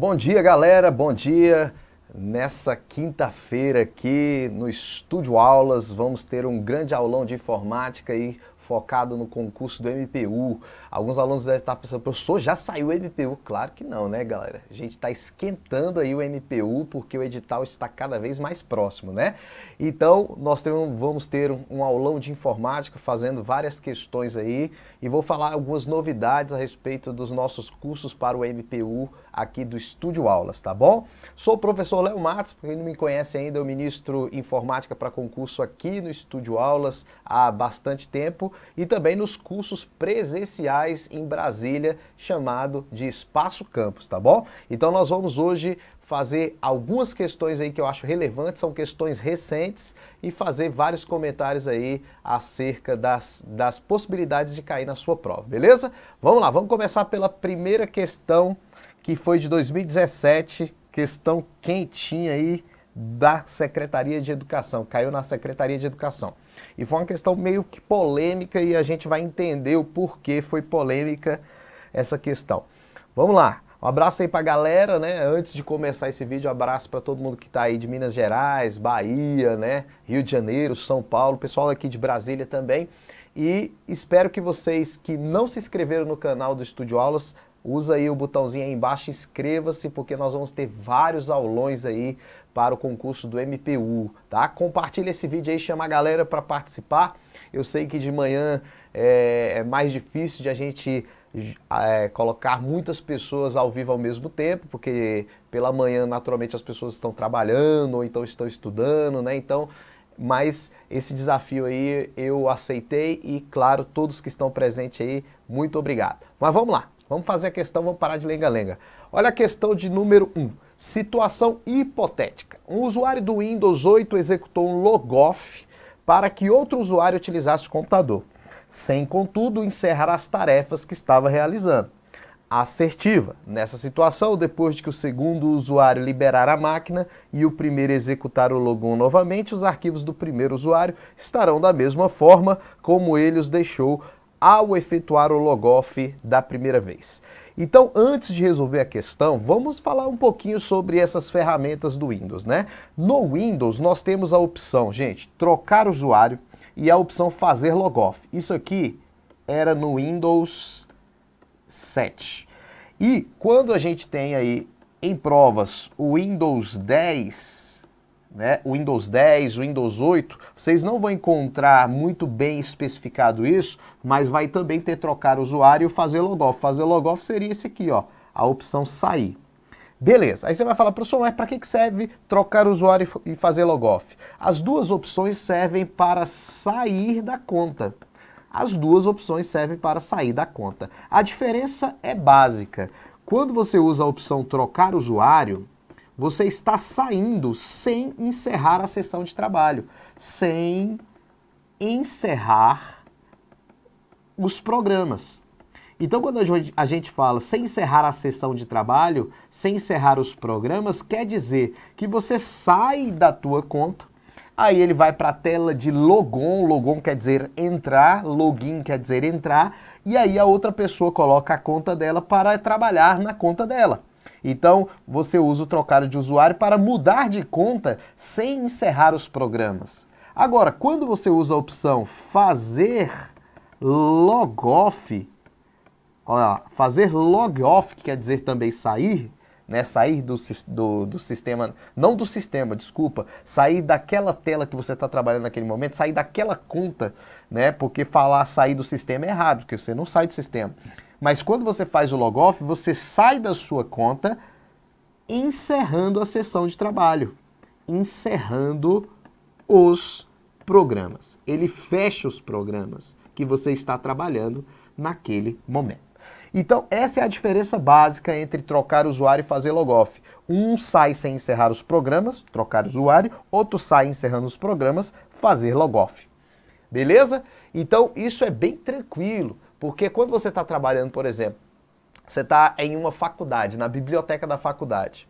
Bom dia, galera. Bom dia. Nessa quinta-feira aqui no Estúdio Aulas, vamos ter um grande aulão de informática aí focado no concurso do MPU. Alguns alunos devem estar pensando, professor, já saiu o MPU? Claro que não, né, galera? A gente está esquentando aí o MPU porque o edital está cada vez mais próximo, né? Então, nós temos, vamos ter um aulão de informática fazendo várias questões aí e vou falar algumas novidades a respeito dos nossos cursos para o MPU aqui do Estúdio Aulas, tá bom? Sou o professor Léo Matos, quem não me conhece ainda, eu ministro informática para concurso aqui no Estúdio Aulas há bastante tempo e também nos cursos presenciais sociais em Brasília, chamado de Espaço Campus, tá bom? Então nós vamos hoje fazer algumas questões aí que eu acho relevantes, são questões recentes, e fazer vários comentários aí acerca das, das possibilidades de cair na sua prova, beleza? Vamos lá, vamos começar pela primeira questão, que foi de 2017, questão quentinha aí da Secretaria de Educação, caiu na Secretaria de Educação. E foi uma questão meio que polêmica e a gente vai entender o porquê foi polêmica essa questão. Vamos lá. Um abraço aí pra galera, né? Antes de começar esse vídeo, um abraço para todo mundo que tá aí de Minas Gerais, Bahia, né? Rio de Janeiro, São Paulo, pessoal aqui de Brasília também. E espero que vocês que não se inscreveram no canal do Estúdio Aulas, usa aí o botãozinho aí embaixo, inscreva-se, porque nós vamos ter vários aulões aí para o concurso do MPU, tá? Compartilha esse vídeo aí, chama a galera para participar. Eu sei que de manhã é, é, mais difícil de a gente é, colocar muitas pessoas ao vivo ao mesmo tempo, porque pela manhã naturalmente as pessoas estão trabalhando ou então estão estudando, né? Então, mas esse desafio aí eu aceitei e claro, todos que estão presentes aí, muito obrigado. Mas vamos lá, vamos fazer a questão, vamos parar de lenga-lenga. Olha a questão de número 1. Um. Situação hipotética. Um usuário do Windows 8 executou um logoff para que outro usuário utilizasse o computador, sem, contudo, encerrar as tarefas que estava realizando. Assertiva. Nessa situação, depois de que o segundo usuário liberar a máquina e o primeiro executar o logon novamente, os arquivos do primeiro usuário estarão da mesma forma como ele os deixou ao efetuar o logoff da primeira vez. Então, antes de resolver a questão, vamos falar um pouquinho sobre essas ferramentas do Windows, né? No Windows, nós temos a opção, gente, trocar usuário e a opção fazer logoff. Isso aqui era no Windows 7. E quando a gente tem aí em provas o Windows 10, né, o Windows 10, o Windows 8, vocês não vão encontrar muito bem especificado isso, mas vai também ter trocar usuário e fazer logoff. Fazer logoff seria esse aqui, ó, a opção sair. Beleza, aí você vai falar, para o som, mas para que serve trocar usuário e fazer logoff? As duas opções servem para sair da conta. As duas opções servem para sair da conta. A diferença é básica. Quando você usa a opção trocar usuário, você está saindo sem encerrar a sessão de trabalho, sem encerrar os programas. Então, quando a gente fala sem encerrar a sessão de trabalho, sem encerrar os programas, quer dizer que você sai da tua conta, aí ele vai para a tela de logon, logon quer dizer entrar, login quer dizer entrar, e aí a outra pessoa coloca a conta dela para trabalhar na conta dela. Então, você usa o trocado de usuário para mudar de conta sem encerrar os programas. Agora, quando você usa a opção fazer log olha, fazer logoff, que quer dizer também sair, né, sair do, do, do, sistema, não do sistema, desculpa, sair daquela tela que você está trabalhando naquele momento, sair daquela conta, né, porque falar sair do sistema é errado, porque você não sai do sistema. Mas quando você faz o log-off, você sai da sua conta encerrando a sessão de trabalho, encerrando os programas. Ele fecha os programas que você está trabalhando naquele momento. Então, essa é a diferença básica entre trocar usuário e fazer log-off. Um sai sem encerrar os programas, trocar usuário, outro sai encerrando os programas, fazer log-off. Beleza? Então, isso é bem tranquilo. Porque quando você está trabalhando, por exemplo, você está em uma faculdade, na biblioteca da faculdade.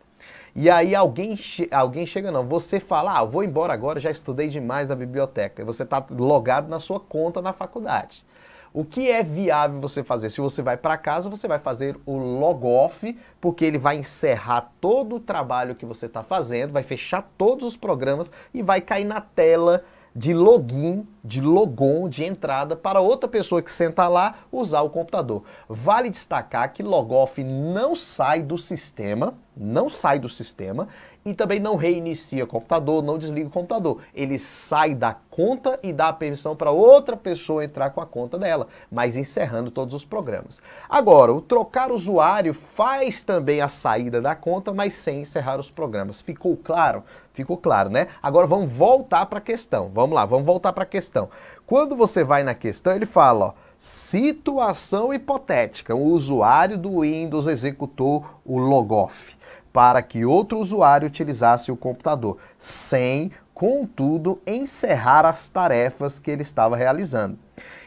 E aí alguém, che alguém chega, não, você fala, ah, vou embora agora, já estudei demais na biblioteca. E você está logado na sua conta na faculdade. O que é viável você fazer? Se você vai para casa, você vai fazer o log-off, porque ele vai encerrar todo o trabalho que você está fazendo, vai fechar todos os programas e vai cair na tela de login, de logon, de entrada para outra pessoa que senta lá usar o computador. Vale destacar que logoff não sai do sistema, não sai do sistema e também não reinicia o computador, não desliga o computador. Ele sai da conta e dá a permissão para outra pessoa entrar com a conta dela, mas encerrando todos os programas. Agora, o trocar usuário faz também a saída da conta, mas sem encerrar os programas. Ficou claro? Ficou claro, né? Agora vamos voltar para a questão. Vamos lá, vamos voltar para a questão. Quando você vai na questão, ele fala, ó, situação hipotética, o usuário do Windows executou o logoff para que outro usuário utilizasse o computador, sem, contudo, encerrar as tarefas que ele estava realizando.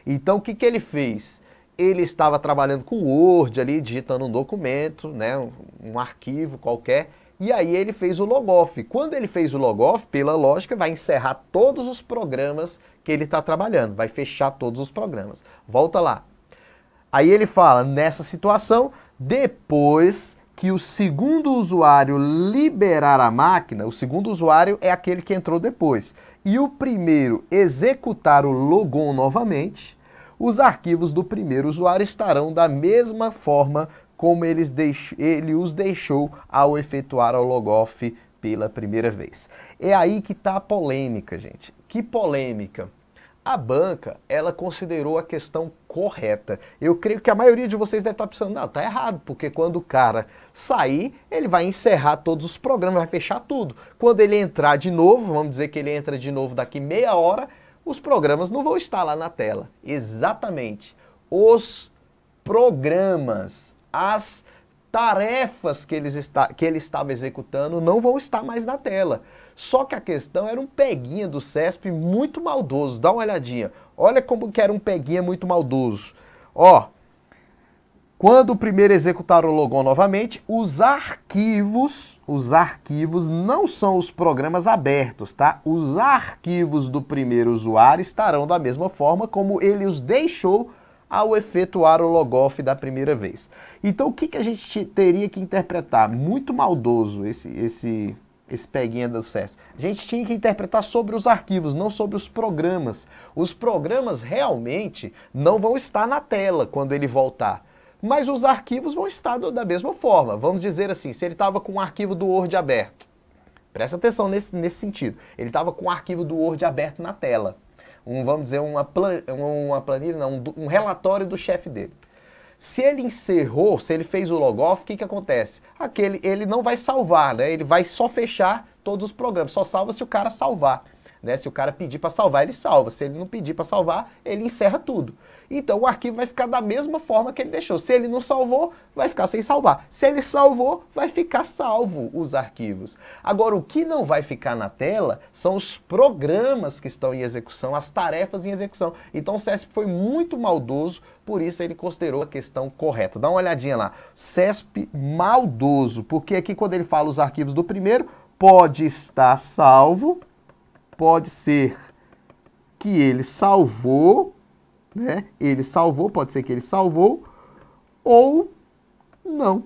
Então, o que, que ele fez? Ele estava trabalhando com Word ali, digitando um documento, né, um, um arquivo qualquer, e aí ele fez o logoff. Quando ele fez o logoff, pela lógica, vai encerrar todos os programas que ele está trabalhando, vai fechar todos os programas. Volta lá. Aí ele fala, nessa situação, depois que o segundo usuário liberar a máquina, o segundo usuário é aquele que entrou depois, e o primeiro executar o logon novamente, os arquivos do primeiro usuário estarão da mesma forma como eles ele os deixou ao efetuar o logoff pela primeira vez. É aí que está a polêmica, gente. Que polêmica! A banca, ela considerou a questão correta. Eu creio que a maioria de vocês deve estar tá pensando, não, tá errado, porque quando o cara sair, ele vai encerrar todos os programas, vai fechar tudo. Quando ele entrar de novo, vamos dizer que ele entra de novo daqui meia hora, os programas não vão estar lá na tela. Exatamente. Os programas, as tarefas que, eles está, que ele estava executando não vão estar mais na tela. Só que a questão era um peguinha do CESP muito maldoso. Dá uma olhadinha. Olha como que era um peguinha muito maldoso. Ó, quando o primeiro executar o logon novamente, os arquivos, os arquivos não são os programas abertos, tá? Os arquivos do primeiro usuário estarão da mesma forma como ele os deixou ao efetuar o logoff da primeira vez. Então o que, que a gente teria que interpretar? Muito maldoso esse, esse esse peguinha do SESP. A gente tinha que interpretar sobre os arquivos, não sobre os programas. Os programas realmente não vão estar na tela quando ele voltar. Mas os arquivos vão estar do, da mesma forma. Vamos dizer assim, se ele estava com o arquivo do Word aberto, presta atenção nesse, nesse sentido, ele estava com o arquivo do Word aberto na tela. Um, vamos dizer, uma, plan, uma planilha, não, um, um relatório do chefe dele. Se ele encerrou, se ele fez o logoff, o que, que acontece? Aquele, ele não vai salvar, né? Ele vai só fechar todos os programas. Só salva se o cara salvar. Né? Se o cara pedir para salvar, ele salva. Se ele não pedir para salvar, ele encerra tudo. Então o arquivo vai ficar da mesma forma que ele deixou. Se ele não salvou, vai ficar sem salvar. Se ele salvou, vai ficar salvo os arquivos. Agora, o que não vai ficar na tela são os programas que estão em execução, as tarefas em execução. Então o CESP foi muito maldoso, por isso ele considerou a questão correta. Dá uma olhadinha lá. CESP maldoso, porque aqui quando ele fala os arquivos do primeiro, pode estar salvo, pode ser que ele salvou né? Ele salvou, pode ser que ele salvou, ou não,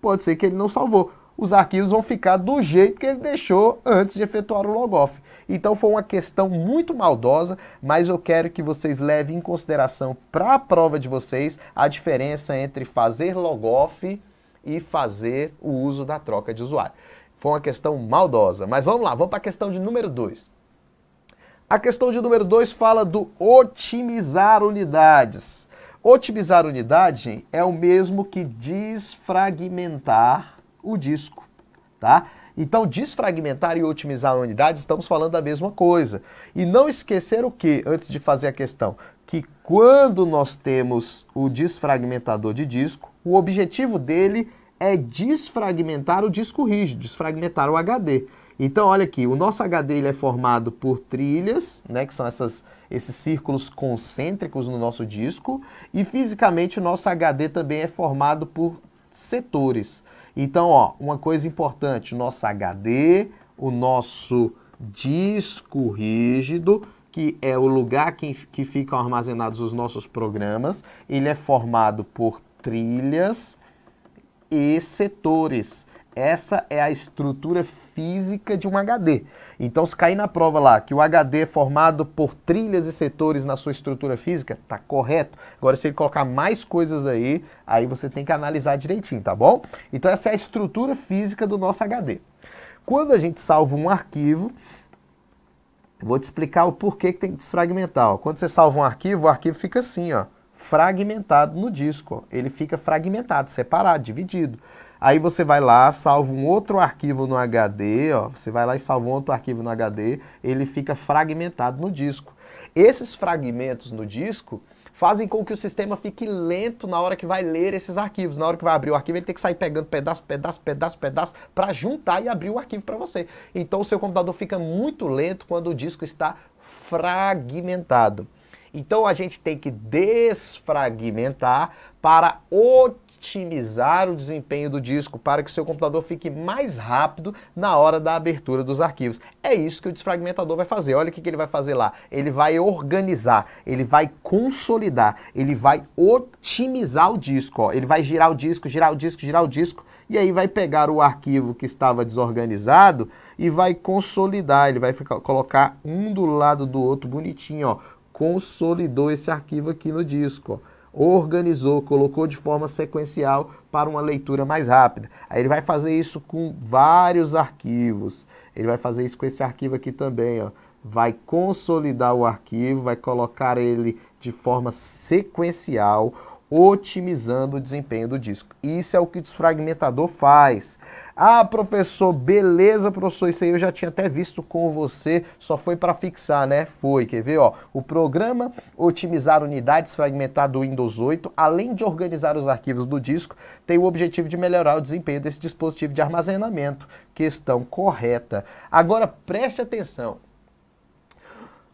pode ser que ele não salvou. Os arquivos vão ficar do jeito que ele deixou antes de efetuar o logoff. Então foi uma questão muito maldosa, mas eu quero que vocês levem em consideração para a prova de vocês a diferença entre fazer logoff e fazer o uso da troca de usuário. Foi uma questão maldosa, mas vamos lá, vamos para a questão de número 2. A questão de número 2 fala do otimizar unidades. Otimizar unidade é o mesmo que desfragmentar o disco, tá? Então, desfragmentar e otimizar unidades, estamos falando da mesma coisa. E não esquecer o que, antes de fazer a questão, que quando nós temos o desfragmentador de disco, o objetivo dele é desfragmentar o disco rígido, desfragmentar o HD. Então, olha aqui, o nosso HD ele é formado por trilhas, né, que são essas, esses círculos concêntricos no nosso disco, e fisicamente o nosso HD também é formado por setores. Então, ó, uma coisa importante, o nosso HD, o nosso disco rígido, que é o lugar que, que ficam armazenados os nossos programas, ele é formado por trilhas e setores. Essa é a estrutura física de um HD. Então, se cair na prova lá que o HD é formado por trilhas e setores na sua estrutura física, tá correto. Agora, se ele colocar mais coisas aí, aí você tem que analisar direitinho, tá bom? Então, essa é a estrutura física do nosso HD. Quando a gente salva um arquivo, vou te explicar o porquê que tem que desfragmentar. Ó. Quando você salva um arquivo, o arquivo fica assim, ó fragmentado no disco. Ele fica fragmentado, separado, dividido. Aí você vai lá, salva um outro arquivo no HD, ó, você vai lá e salva um outro arquivo no HD, ele fica fragmentado no disco. Esses fragmentos no disco fazem com que o sistema fique lento na hora que vai ler esses arquivos. Na hora que vai abrir o arquivo, ele tem que sair pegando pedaço, pedaço, pedaço, pedaço para juntar e abrir o arquivo para você. Então o seu computador fica muito lento quando o disco está fragmentado. Então a gente tem que desfragmentar para otimizar otimizar o desempenho do disco para que o seu computador fique mais rápido na hora da abertura dos arquivos. É isso que o desfragmentador vai fazer. Olha o que, que ele vai fazer lá. Ele vai organizar, ele vai consolidar, ele vai otimizar o disco. Ó. Ele vai girar o disco, girar o disco, girar o disco, e aí vai pegar o arquivo que estava desorganizado e vai consolidar. Ele vai ficar, colocar um do lado do outro bonitinho, ó. Consolidou esse arquivo aqui no disco, ó organizou, colocou de forma sequencial para uma leitura mais rápida. Aí ele vai fazer isso com vários arquivos. Ele vai fazer isso com esse arquivo aqui também, ó. Vai consolidar o arquivo, vai colocar ele de forma sequencial otimizando o desempenho do disco. Isso é o que o desfragmentador faz. Ah, professor, beleza, professor, isso aí eu já tinha até visto com você, só foi para fixar, né? Foi, quer ver, ó, o programa otimizar unidades fragmentar do Windows 8, além de organizar os arquivos do disco, tem o objetivo de melhorar o desempenho desse dispositivo de armazenamento. Questão correta. Agora preste atenção.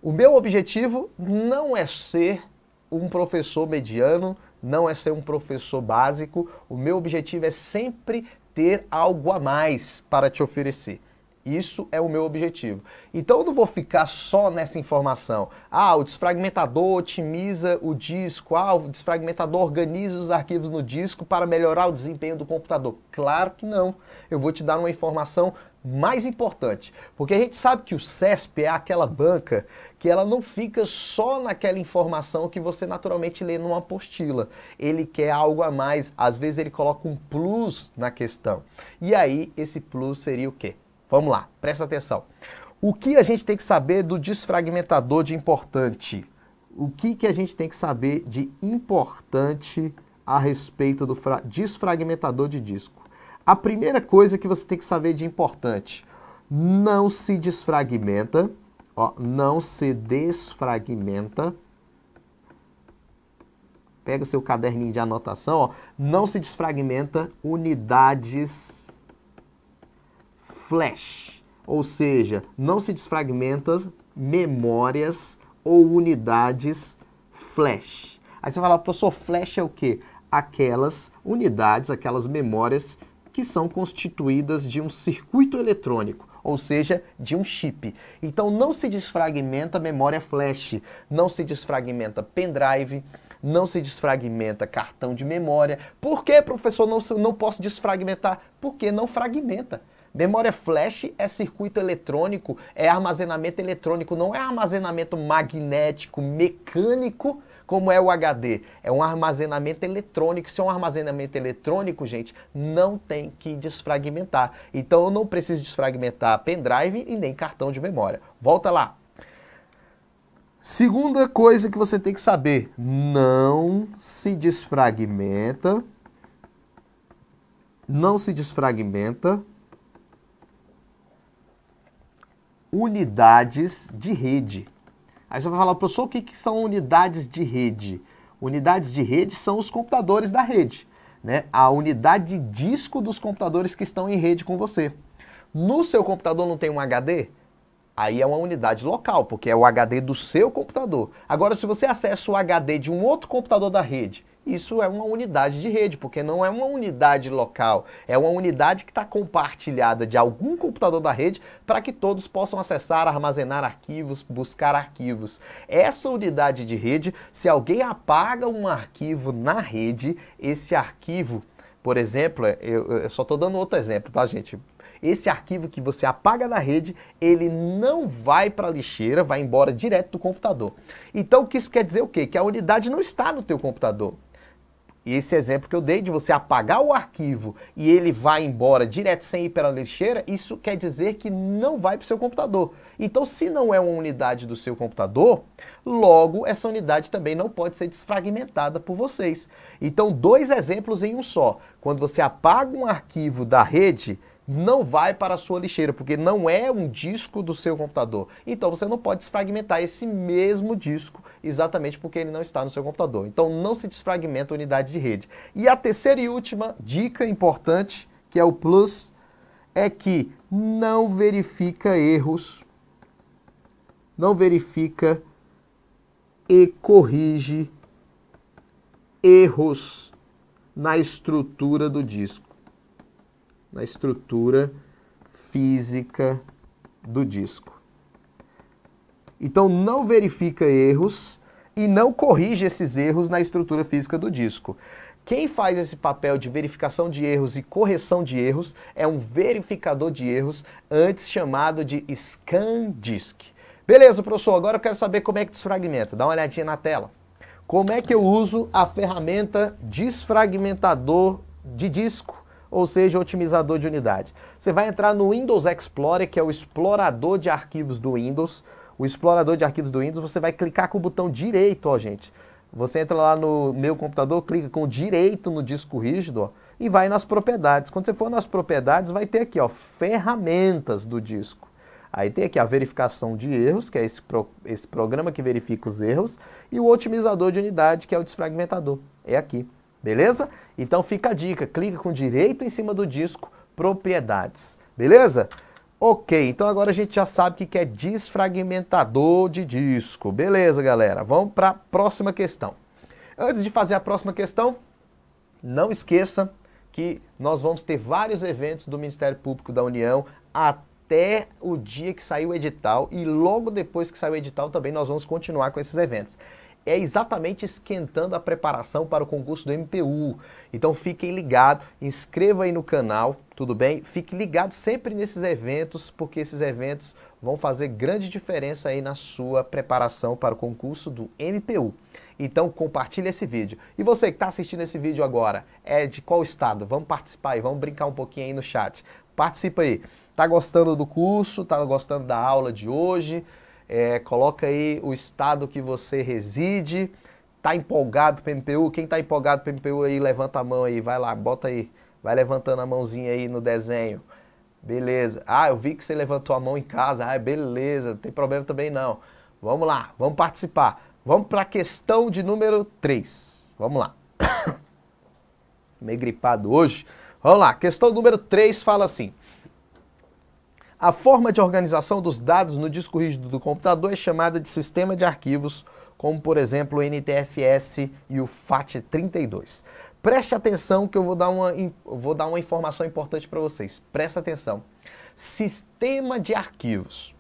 O meu objetivo não é ser um professor mediano, não é ser um professor básico, o meu objetivo é sempre ter algo a mais para te oferecer. Isso é o meu objetivo. Então eu não vou ficar só nessa informação. Ah, o desfragmentador otimiza o disco, ah, o desfragmentador organiza os arquivos no disco para melhorar o desempenho do computador. Claro que não. Eu vou te dar uma informação mais importante, porque a gente sabe que o CESP é aquela banca que ela não fica só naquela informação que você naturalmente lê numa apostila. Ele quer algo a mais, às vezes ele coloca um plus na questão. E aí esse plus seria o quê? Vamos lá, presta atenção. O que a gente tem que saber do desfragmentador de importante? O que, que a gente tem que saber de importante a respeito do desfragmentador de disco? A primeira coisa que você tem que saber de importante, não se desfragmenta, ó, não se desfragmenta. Pega seu caderninho de anotação, ó, não se desfragmenta unidades flash, ou seja, não se desfragmenta memórias ou unidades flash. Aí você vai falar, professor, flash é o quê? Aquelas unidades, aquelas memórias que são constituídas de um circuito eletrônico, ou seja, de um chip. Então não se desfragmenta memória flash, não se desfragmenta pendrive, não se desfragmenta cartão de memória. Por que, professor, não, não posso desfragmentar? Porque não fragmenta. Memória flash é circuito eletrônico, é armazenamento eletrônico, não é armazenamento magnético, mecânico como é o HD? É um armazenamento eletrônico. Se é um armazenamento eletrônico, gente, não tem que desfragmentar. Então eu não preciso desfragmentar pendrive e nem cartão de memória. Volta lá. Segunda coisa que você tem que saber: não se desfragmenta. Não se desfragmenta unidades de rede. Aí você vai falar, professor, o que, que são unidades de rede? Unidades de rede são os computadores da rede, né? A unidade de disco dos computadores que estão em rede com você. No seu computador não tem um HD? Aí é uma unidade local, porque é o HD do seu computador. Agora, se você acessa o HD de um outro computador da rede isso é uma unidade de rede, porque não é uma unidade local, é uma unidade que está compartilhada de algum computador da rede para que todos possam acessar, armazenar arquivos, buscar arquivos. Essa unidade de rede, se alguém apaga um arquivo na rede, esse arquivo, por exemplo, é, eu, eu só estou dando outro exemplo, tá, gente? Esse arquivo que você apaga da rede, ele não vai para a lixeira, vai embora direto do computador. Então, o que isso quer dizer o quê? Que a unidade não está no teu computador. E esse exemplo que eu dei de você apagar o arquivo e ele vai embora direto sem ir pela lixeira, isso quer dizer que não vai para o seu computador. Então, se não é uma unidade do seu computador, logo essa unidade também não pode ser desfragmentada por vocês. Então, dois exemplos em um só. Quando você apaga um arquivo da rede, não vai para a sua lixeira, porque não é um disco do seu computador. Então você não pode desfragmentar esse mesmo disco exatamente porque ele não está no seu computador. Então não se desfragmenta a unidade de rede. E a terceira e última dica importante, que é o plus, é que não verifica erros, não verifica e corrige erros na estrutura do disco na estrutura física do disco. Então não verifica erros e não corrige esses erros na estrutura física do disco. Quem faz esse papel de verificação de erros e correção de erros é um verificador de erros, antes chamado de scan disk. Beleza, professor, agora eu quero saber como é que desfragmenta. Dá uma olhadinha na tela. Como é que eu uso a ferramenta desfragmentador de disco? ou seja, otimizador de unidade. Você vai entrar no Windows Explorer, que é o explorador de arquivos do Windows. O explorador de arquivos do Windows, você vai clicar com o botão direito, ó, gente. Você entra lá no meu computador, clica com direito no disco rígido, ó, e vai nas propriedades. Quando você for nas propriedades, vai ter aqui, ó, ferramentas do disco. Aí tem aqui a verificação de erros, que é esse, pro, esse programa que verifica os erros, e o otimizador de unidade, que é o desfragmentador. É aqui. Beleza? Então fica a dica, clica com direito em cima do disco, propriedades. Beleza? Ok, então agora a gente já sabe o que é desfragmentador de disco. Beleza, galera? Vamos para a próxima questão. Antes de fazer a próxima questão, não esqueça que nós vamos ter vários eventos do Ministério Público da União até o dia que saiu o edital e logo depois que saiu o edital também nós vamos continuar com esses eventos é exatamente esquentando a preparação para o concurso do MPU. Então fiquem ligados, inscreva aí no canal, tudo bem? Fique ligado sempre nesses eventos, porque esses eventos vão fazer grande diferença aí na sua preparação para o concurso do MPU. Então compartilhe esse vídeo. E você que está assistindo esse vídeo agora, é de qual estado? Vamos participar aí, vamos brincar um pouquinho aí no chat. Participa aí. Tá gostando do curso? Tá gostando da aula de hoje? É, coloca aí o estado que você reside. Tá empolgado pro MPU? Quem tá empolgado pro MPU aí, levanta a mão aí, vai lá, bota aí. Vai levantando a mãozinha aí no desenho. Beleza. Ah, eu vi que você levantou a mão em casa. Ah, beleza, não tem problema também não. Vamos lá, vamos participar. Vamos para a questão de número 3. Vamos lá. Meio gripado hoje. Vamos lá, questão número 3 fala assim: a forma de organização dos dados no disco rígido do computador é chamada de sistema de arquivos, como por exemplo o NTFS e o FAT32. Preste atenção que eu vou dar uma, vou dar uma informação importante para vocês. Preste atenção. Sistema de arquivos.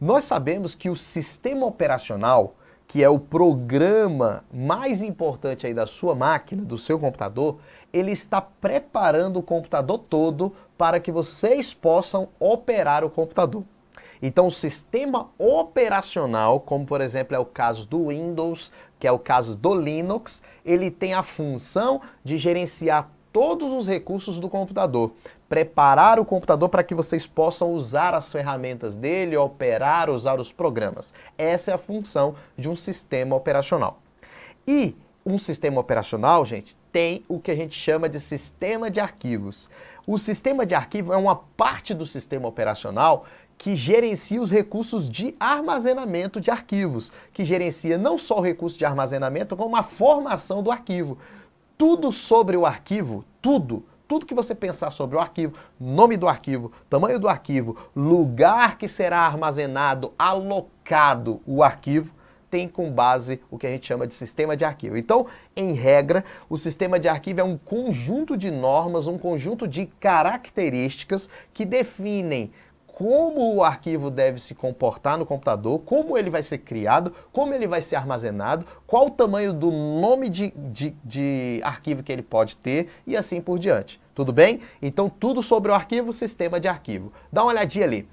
Nós sabemos que o sistema operacional, que é o programa mais importante aí da sua máquina, do seu computador, ele está preparando o computador todo para que vocês possam operar o computador. Então, o sistema operacional, como por exemplo é o caso do Windows, que é o caso do Linux, ele tem a função de gerenciar todos os recursos do computador, preparar o computador para que vocês possam usar as ferramentas dele, operar, usar os programas. Essa é a função de um sistema operacional. E um sistema operacional, gente, tem o que a gente chama de sistema de arquivos. O sistema de arquivo é uma parte do sistema operacional que gerencia os recursos de armazenamento de arquivos, que gerencia não só o recurso de armazenamento, como a formação do arquivo. Tudo sobre o arquivo, tudo, tudo que você pensar sobre o arquivo, nome do arquivo, tamanho do arquivo, lugar que será armazenado, alocado o arquivo, tem com base o que a gente chama de sistema de arquivo. Então, em regra, o sistema de arquivo é um conjunto de normas, um conjunto de características que definem como o arquivo deve se comportar no computador, como ele vai ser criado, como ele vai ser armazenado, qual o tamanho do nome de, de, de, arquivo que ele pode ter e assim por diante. Tudo bem? Então, tudo sobre o arquivo, sistema de arquivo. Dá uma olhadinha ali.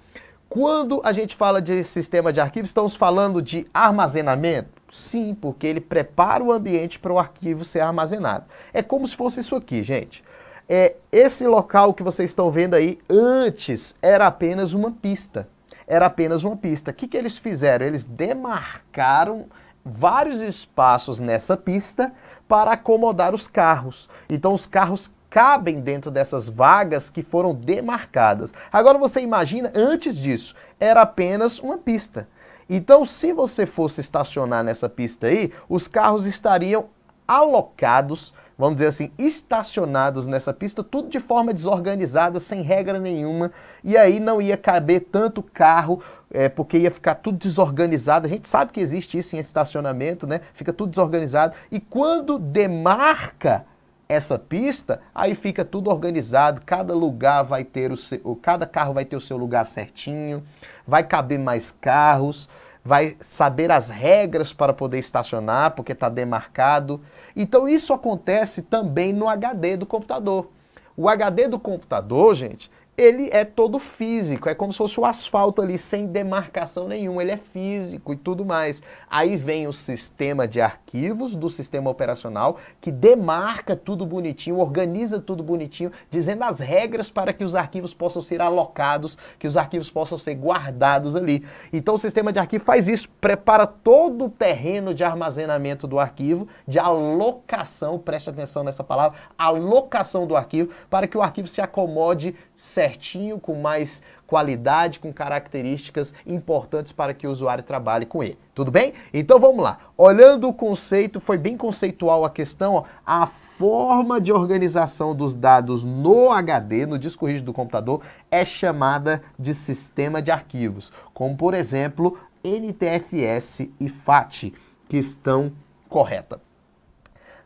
Quando a gente fala de sistema de arquivo, estamos falando de armazenamento? Sim, porque ele prepara o ambiente para o arquivo ser armazenado. É como se fosse isso aqui, gente. É, esse local que vocês estão vendo aí, antes era apenas uma pista. Era apenas uma pista. O que, que eles fizeram? Eles demarcaram vários espaços nessa pista para acomodar os carros. Então os carros cabem dentro dessas vagas que foram demarcadas. Agora você imagina, antes disso, era apenas uma pista. Então, se você fosse estacionar nessa pista aí, os carros estariam alocados, vamos dizer assim, estacionados nessa pista, tudo de forma desorganizada, sem regra nenhuma, e aí não ia caber tanto carro, é, porque ia ficar tudo desorganizado. A gente sabe que existe isso em estacionamento, né? Fica tudo desorganizado. E quando demarca essa pista, aí fica tudo organizado, cada lugar vai ter o seu, cada carro vai ter o seu lugar certinho, vai caber mais carros, vai saber as regras para poder estacionar, porque está demarcado. Então isso acontece também no HD do computador. O HD do computador, gente, ele é todo físico, é como se fosse o asfalto ali, sem demarcação nenhuma, ele é físico e tudo mais. Aí vem o sistema de arquivos do sistema operacional que demarca tudo bonitinho, organiza tudo bonitinho, dizendo as regras para que os arquivos possam ser alocados, que os arquivos possam ser guardados ali. Então o sistema de arquivo faz isso, prepara todo o terreno de armazenamento do arquivo, de alocação, preste atenção nessa palavra, alocação do arquivo, para que o arquivo se acomode certo certinho, com mais qualidade, com características importantes para que o usuário trabalhe com ele. Tudo bem? Então vamos lá. Olhando o conceito, foi bem conceitual a questão, ó, a forma de organização dos dados no HD, no disco rígido do computador, é chamada de sistema de arquivos, como por exemplo NTFS e FAT, que estão correta.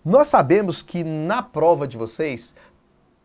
Nós sabemos que na prova de vocês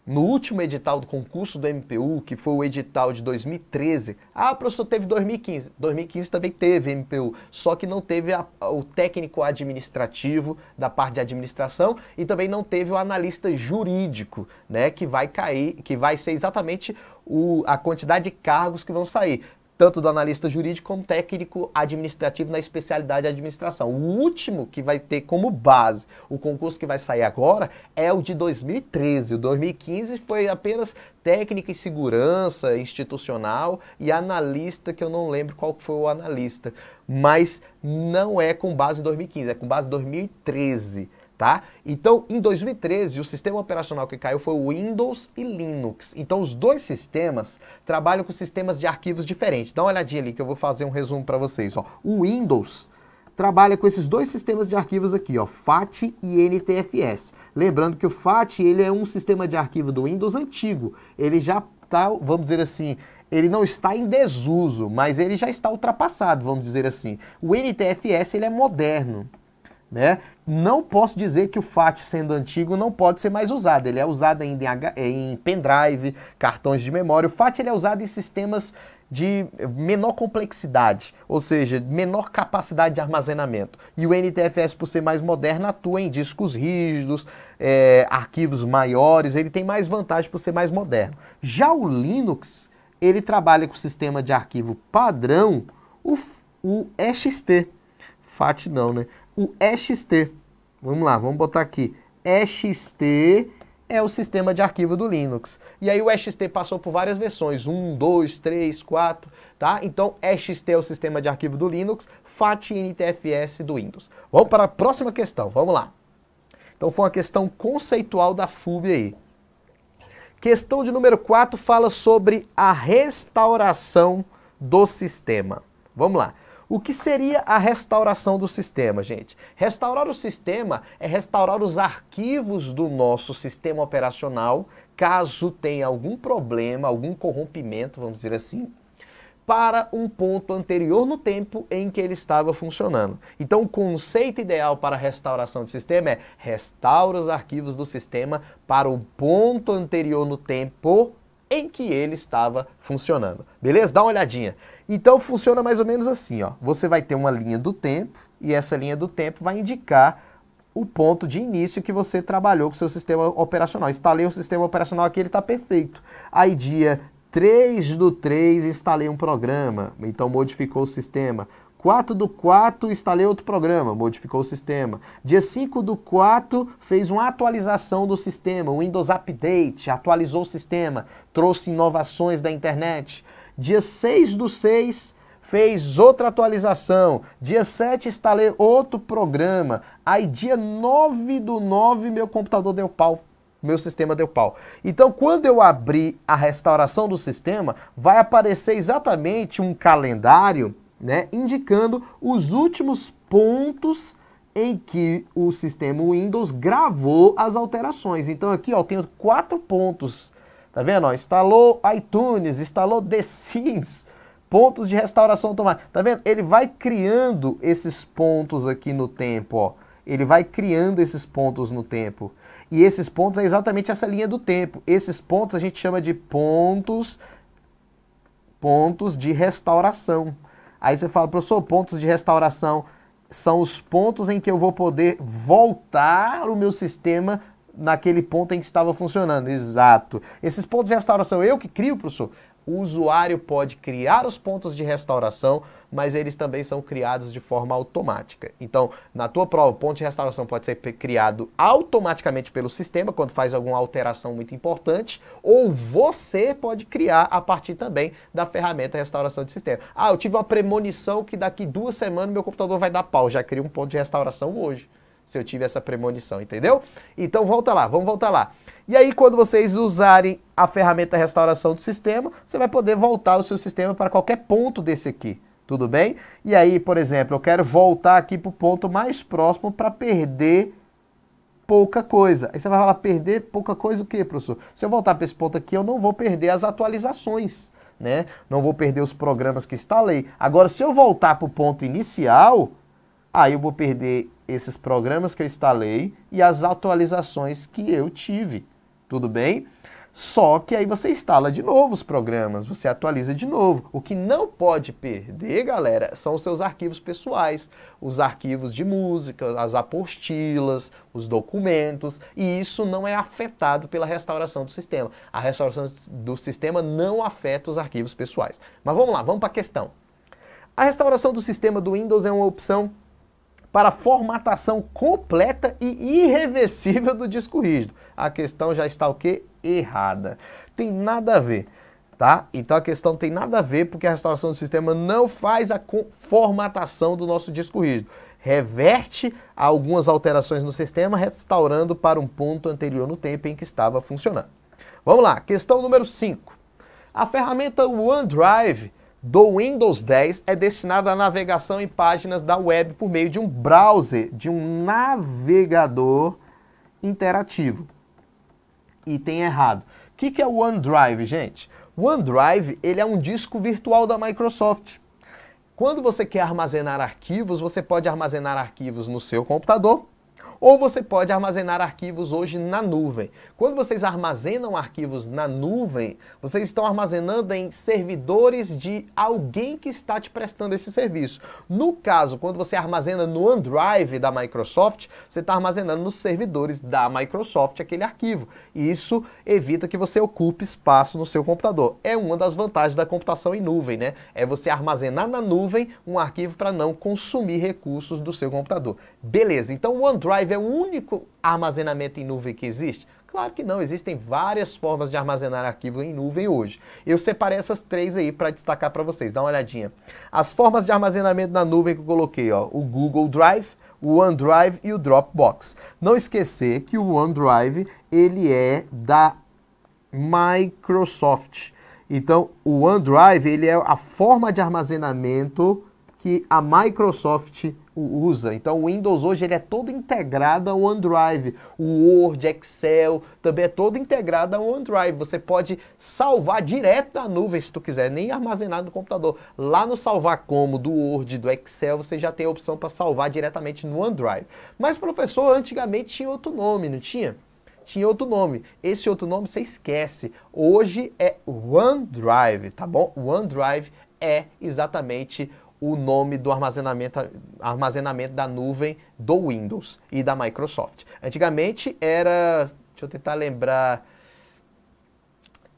no último edital do concurso do MPU, que foi o edital de 2013, ah, professor, teve 2015. 2015 também teve MPU, só que não teve a, o técnico administrativo da parte de administração e também não teve o analista jurídico, né, que vai cair, que vai ser exatamente o, a quantidade de cargos que vão sair tanto do analista jurídico como técnico administrativo na especialidade de administração. O último que vai ter como base o concurso que vai sair agora é o de 2013. O 2015 foi apenas técnica e segurança institucional e analista, que eu não lembro qual foi o analista, mas não é com base em 2015, é com base em 2013 tá? Então, em 2013, o sistema operacional que caiu foi o Windows e Linux. Então, os dois sistemas trabalham com sistemas de arquivos diferentes. Dá uma olhadinha ali que eu vou fazer um resumo para vocês, ó. O Windows trabalha com esses dois sistemas de arquivos aqui, ó, FAT e NTFS. Lembrando que o FAT, ele é um sistema de arquivo do Windows antigo. Ele já está, vamos dizer assim, ele não está em desuso, mas ele já está ultrapassado, vamos dizer assim. O NTFS, ele é moderno. Né? Não posso dizer que o FAT, sendo antigo, não pode ser mais usado. Ele é usado ainda em, H... em pendrive, cartões de memória. O FAT ele é usado em sistemas de menor complexidade, ou seja, menor capacidade de armazenamento. E o NTFS, por ser mais moderno, atua em discos rígidos, é, arquivos maiores, ele tem mais vantagem por ser mais moderno. Já o Linux, ele trabalha com o sistema de arquivo padrão, o, o EXT. FAT não, né? o ext. Vamos lá, vamos botar aqui. ext é o sistema de arquivo do Linux. E aí o ext passou por várias versões, 1, 2, 3, 4, tá? Então ext é o sistema de arquivo do Linux, FAT e NTFS do Windows. Vamos para a próxima questão, vamos lá. Então foi uma questão conceitual da FUB aí. Questão de número 4 fala sobre a restauração do sistema. Vamos lá. O que seria a restauração do sistema, gente? Restaurar o sistema é restaurar os arquivos do nosso sistema operacional, caso tenha algum problema, algum corrompimento, vamos dizer assim, para um ponto anterior no tempo em que ele estava funcionando. Então, o conceito ideal para restauração de sistema é restaura os arquivos do sistema para o ponto anterior no tempo em que ele estava funcionando. Beleza? Dá uma olhadinha. Então funciona mais ou menos assim, ó. Você vai ter uma linha do tempo e essa linha do tempo vai indicar o ponto de início que você trabalhou com o seu sistema operacional. Instalei o sistema operacional aqui, ele está perfeito. Aí dia 3 do 3 instalei um programa, então modificou o sistema. 4 do 4 instalei outro programa, modificou o sistema. Dia 5 do 4 fez uma atualização do sistema, Windows Update, atualizou o sistema, trouxe inovações da internet. Dia 6 do 6 fez outra atualização. Dia 7 instalei outro programa. Aí dia 9 do 9 meu computador deu pau. Meu sistema deu pau. Então, quando eu abrir a restauração do sistema, vai aparecer exatamente um calendário, né, indicando os últimos pontos em que o sistema Windows gravou as alterações. Então aqui, ó, eu tenho quatro pontos Tá vendo? Ó, instalou iTunes, instalou The Sims, pontos de restauração automática. Tá vendo? Ele vai criando esses pontos aqui no tempo, ó. Ele vai criando esses pontos no tempo. E esses pontos é exatamente essa linha do tempo. Esses pontos a gente chama de pontos pontos de restauração. Aí você fala, professor, pontos de restauração são os pontos em que eu vou poder voltar o meu sistema naquele ponto em que estava funcionando. Exato. Esses pontos de restauração eu que crio, professor? O usuário pode criar os pontos de restauração, mas eles também são criados de forma automática. Então, na tua prova, o ponto de restauração pode ser criado automaticamente pelo sistema quando faz alguma alteração muito importante, ou você pode criar a partir também da ferramenta restauração de sistema. Ah, eu tive uma premonição que daqui duas semanas meu computador vai dar pau, já crio um ponto de restauração hoje se eu tive essa premonição, entendeu? Então volta lá, vamos voltar lá. E aí quando vocês usarem a ferramenta restauração do sistema, você vai poder voltar o seu sistema para qualquer ponto desse aqui, tudo bem? E aí, por exemplo, eu quero voltar aqui para o ponto mais próximo para perder pouca coisa. Aí você vai falar, perder pouca coisa o quê, professor? Se eu voltar para esse ponto aqui, eu não vou perder as atualizações, né? Não vou perder os programas que instalei. Agora, se eu voltar para o ponto inicial, Aí eu vou perder esses programas que eu instalei e as atualizações que eu tive. Tudo bem? Só que aí você instala de novo os programas, você atualiza de novo. O que não pode perder, galera, são os seus arquivos pessoais, os arquivos de música, as apostilas, os documentos, e isso não é afetado pela restauração do sistema. A restauração do sistema não afeta os arquivos pessoais. Mas vamos lá, vamos para a questão. A restauração do sistema do Windows é uma opção para a formatação completa e irreversível do disco rígido. A questão já está o quê? Errada. Tem nada a ver, tá? Então a questão tem nada a ver porque a restauração do sistema não faz a formatação do nosso disco rígido. Reverte algumas alterações no sistema, restaurando para um ponto anterior no tempo em que estava funcionando. Vamos lá, questão número 5. A ferramenta OneDrive do Windows 10 é destinado à navegação em páginas da web por meio de um browser, de um navegador interativo. Item errado. O que, que é o OneDrive, gente? O OneDrive ele é um disco virtual da Microsoft. Quando você quer armazenar arquivos, você pode armazenar arquivos no seu computador ou você pode armazenar arquivos hoje na nuvem. Quando vocês armazenam arquivos na nuvem, vocês estão armazenando em servidores de alguém que está te prestando esse serviço. No caso, quando você armazena no OneDrive da Microsoft, você está armazenando nos servidores da Microsoft aquele arquivo. E isso evita que você ocupe espaço no seu computador. É uma das vantagens da computação em nuvem, né? É você armazenar na nuvem um arquivo para não consumir recursos do seu computador. Beleza, então o OneDrive é o único armazenamento em nuvem que existe? Claro que não, existem várias formas de armazenar arquivo em nuvem hoje. Eu separei essas três aí para destacar para vocês, dá uma olhadinha. As formas de armazenamento na nuvem que eu coloquei, ó, o Google Drive, o OneDrive e o Dropbox. Não esquecer que o OneDrive, ele é da Microsoft. Então, o OneDrive, ele é a forma de armazenamento que a Microsoft usa. Então o Windows hoje ele é todo integrado ao OneDrive, o Word, Excel, também é todo integrado ao OneDrive. Você pode salvar direto na nuvem se tu quiser, nem armazenar no computador. Lá no salvar como do Word, do Excel, você já tem a opção para salvar diretamente no OneDrive. Mas professor, antigamente tinha outro nome, não tinha? tinha outro nome. Esse outro nome você esquece. Hoje é OneDrive, tá bom? OneDrive é exatamente o o nome do armazenamento, armazenamento da nuvem do Windows e da Microsoft. Antigamente era, deixa eu tentar lembrar,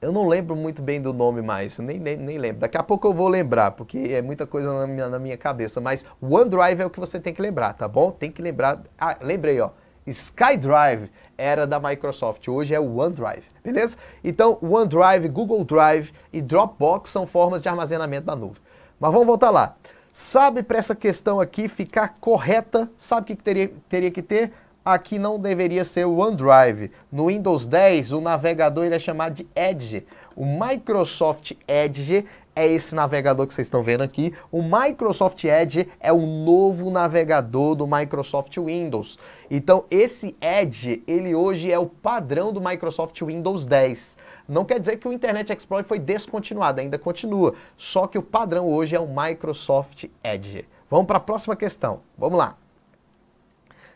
eu não lembro muito bem do nome mais, nem, nem, nem lembro. Daqui a pouco eu vou lembrar, porque é muita coisa na minha, na minha cabeça. Mas OneDrive é o que você tem que lembrar, tá bom? Tem que lembrar. Ah, lembrei, ó. SkyDrive era da Microsoft, hoje é o OneDrive, beleza? Então, OneDrive, Google Drive e Dropbox são formas de armazenamento da nuvem. Mas vamos voltar lá. Sabe para essa questão aqui ficar correta, sabe o que, que teria, teria que ter? Aqui não deveria ser o OneDrive. No Windows 10, o navegador ele é chamado de Edge. O Microsoft Edge é esse navegador que vocês estão vendo aqui. O Microsoft Edge é o novo navegador do Microsoft Windows. Então esse Edge, ele hoje é o padrão do Microsoft Windows 10. Não quer dizer que o Internet Explorer foi descontinuado, ainda continua. Só que o padrão hoje é o Microsoft Edge. Vamos para a próxima questão. Vamos lá.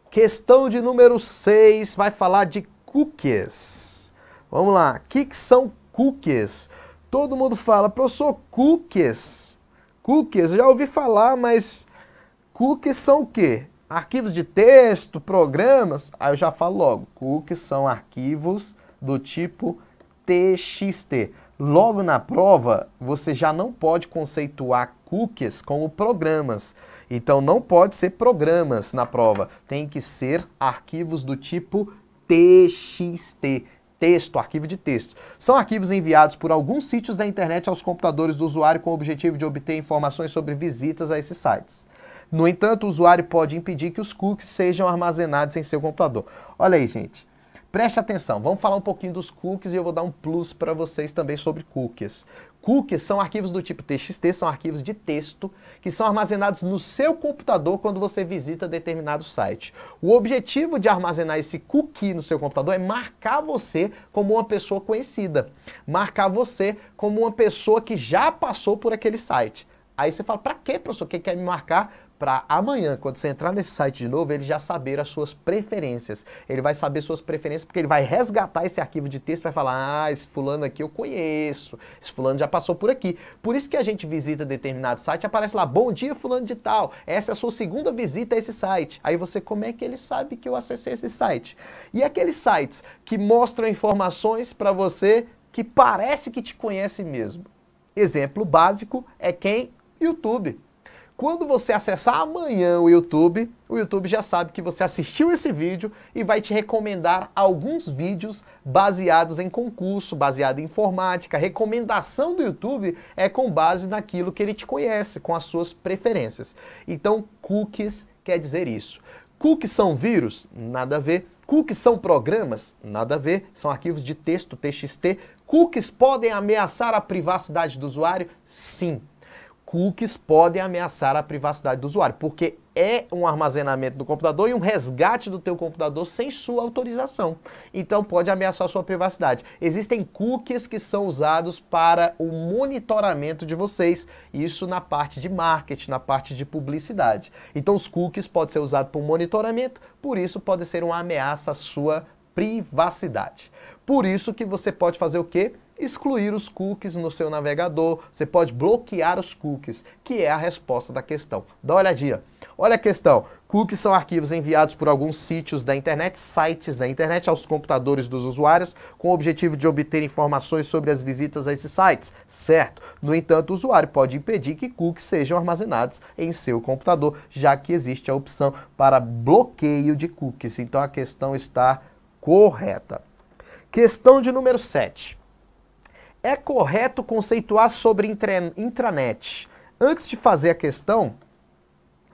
Questão de número 6 vai falar de cookies. Vamos lá. O que, que são cookies? Todo mundo fala, professor, cookies. Cookies, eu já ouvi falar, mas cookies são o quê? Arquivos de texto, programas? Aí eu já falo logo, cookies são arquivos do tipo TXT. Logo na prova, você já não pode conceituar cookies como programas. Então não pode ser programas na prova, tem que ser arquivos do tipo TXT texto, arquivo de textos. São arquivos enviados por alguns sítios da internet aos computadores do usuário com o objetivo de obter informações sobre visitas a esses sites. No entanto, o usuário pode impedir que os cookies sejam armazenados em seu computador. Olha aí, gente. Preste atenção, vamos falar um pouquinho dos cookies e eu vou dar um plus para vocês também sobre cookies. Cookies são arquivos do tipo TXT, são arquivos de texto que são armazenados no seu computador quando você visita determinado site. O objetivo de armazenar esse cookie no seu computador é marcar você como uma pessoa conhecida, marcar você como uma pessoa que já passou por aquele site. Aí você fala, para que, professor? Quem quer me marcar? para amanhã, quando você entrar nesse site de novo, ele já saber as suas preferências. Ele vai saber suas preferências porque ele vai resgatar esse arquivo de texto e vai falar: ah, esse fulano aqui eu conheço, esse fulano já passou por aqui. Por isso que a gente visita determinado site, aparece lá: bom dia, fulano de tal. Essa é a sua segunda visita a esse site. Aí você, como é que ele sabe que eu acessei esse site? E aqueles sites que mostram informações para você que parece que te conhece mesmo. Exemplo básico é quem? YouTube. Quando você acessar amanhã o YouTube, o YouTube já sabe que você assistiu esse vídeo e vai te recomendar alguns vídeos baseados em concurso, baseado em informática. A recomendação do YouTube é com base naquilo que ele te conhece, com as suas preferências. Então, cookies quer dizer isso. Cookies são vírus? Nada a ver. Cookies são programas? Nada a ver. São arquivos de texto, TXT. Cookies podem ameaçar a privacidade do usuário? Sim cookies podem ameaçar a privacidade do usuário, porque é um armazenamento do computador e um resgate do teu computador sem sua autorização. Então pode ameaçar sua privacidade. Existem cookies que são usados para o monitoramento de vocês, isso na parte de marketing, na parte de publicidade. Então os cookies podem ser usados para o monitoramento, por isso pode ser uma ameaça à sua privacidade. Por isso que você pode fazer o quê? excluir os cookies no seu navegador, você pode bloquear os cookies, que é a resposta da questão. Dá uma olhadinha. Olha a questão. Cookies são arquivos enviados por alguns sítios da internet, sites da internet, aos computadores dos usuários, com o objetivo de obter informações sobre as visitas a esses sites, certo? No entanto, o usuário pode impedir que cookies sejam armazenados em seu computador, já que existe a opção para bloqueio de cookies. Então a questão está correta. Questão de número 7. É correto conceituar sobre intranet. Antes de fazer a questão,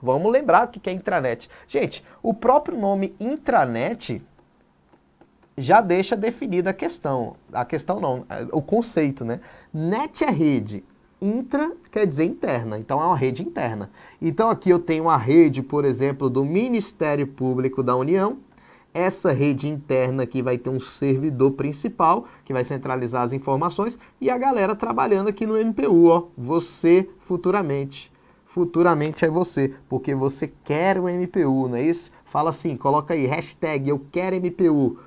vamos lembrar o que é intranet. Gente, o próprio nome intranet já deixa definida a questão. A questão não, o conceito, né? Net é rede, intra quer dizer interna, então é uma rede interna. Então aqui eu tenho a rede, por exemplo, do Ministério Público da União, essa rede interna aqui vai ter um servidor principal que vai centralizar as informações e a galera trabalhando aqui no MPU, ó. Você futuramente. Futuramente é você, porque você quer um MPU, não é isso? Fala assim, coloca aí, hashtag eu quero MPU.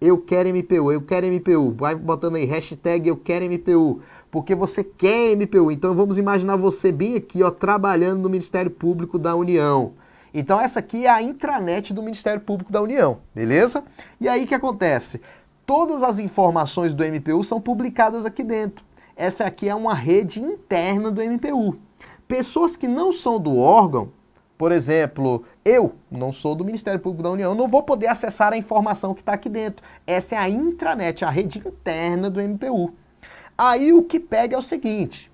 Eu quero MPU, eu quero MPU. Vai botando aí, hashtag eu quero MPU. Porque você quer MPU. Então vamos imaginar você bem aqui, ó, trabalhando no Ministério Público da União. Então essa aqui é a intranet do Ministério Público da União, beleza? E aí o que acontece? Todas as informações do MPU são publicadas aqui dentro. Essa aqui é uma rede interna do MPU. Pessoas que não são do órgão, por exemplo, eu não sou do Ministério Público da União, não vou poder acessar a informação que está aqui dentro. Essa é a intranet, a rede interna do MPU. Aí o que pega é o seguinte,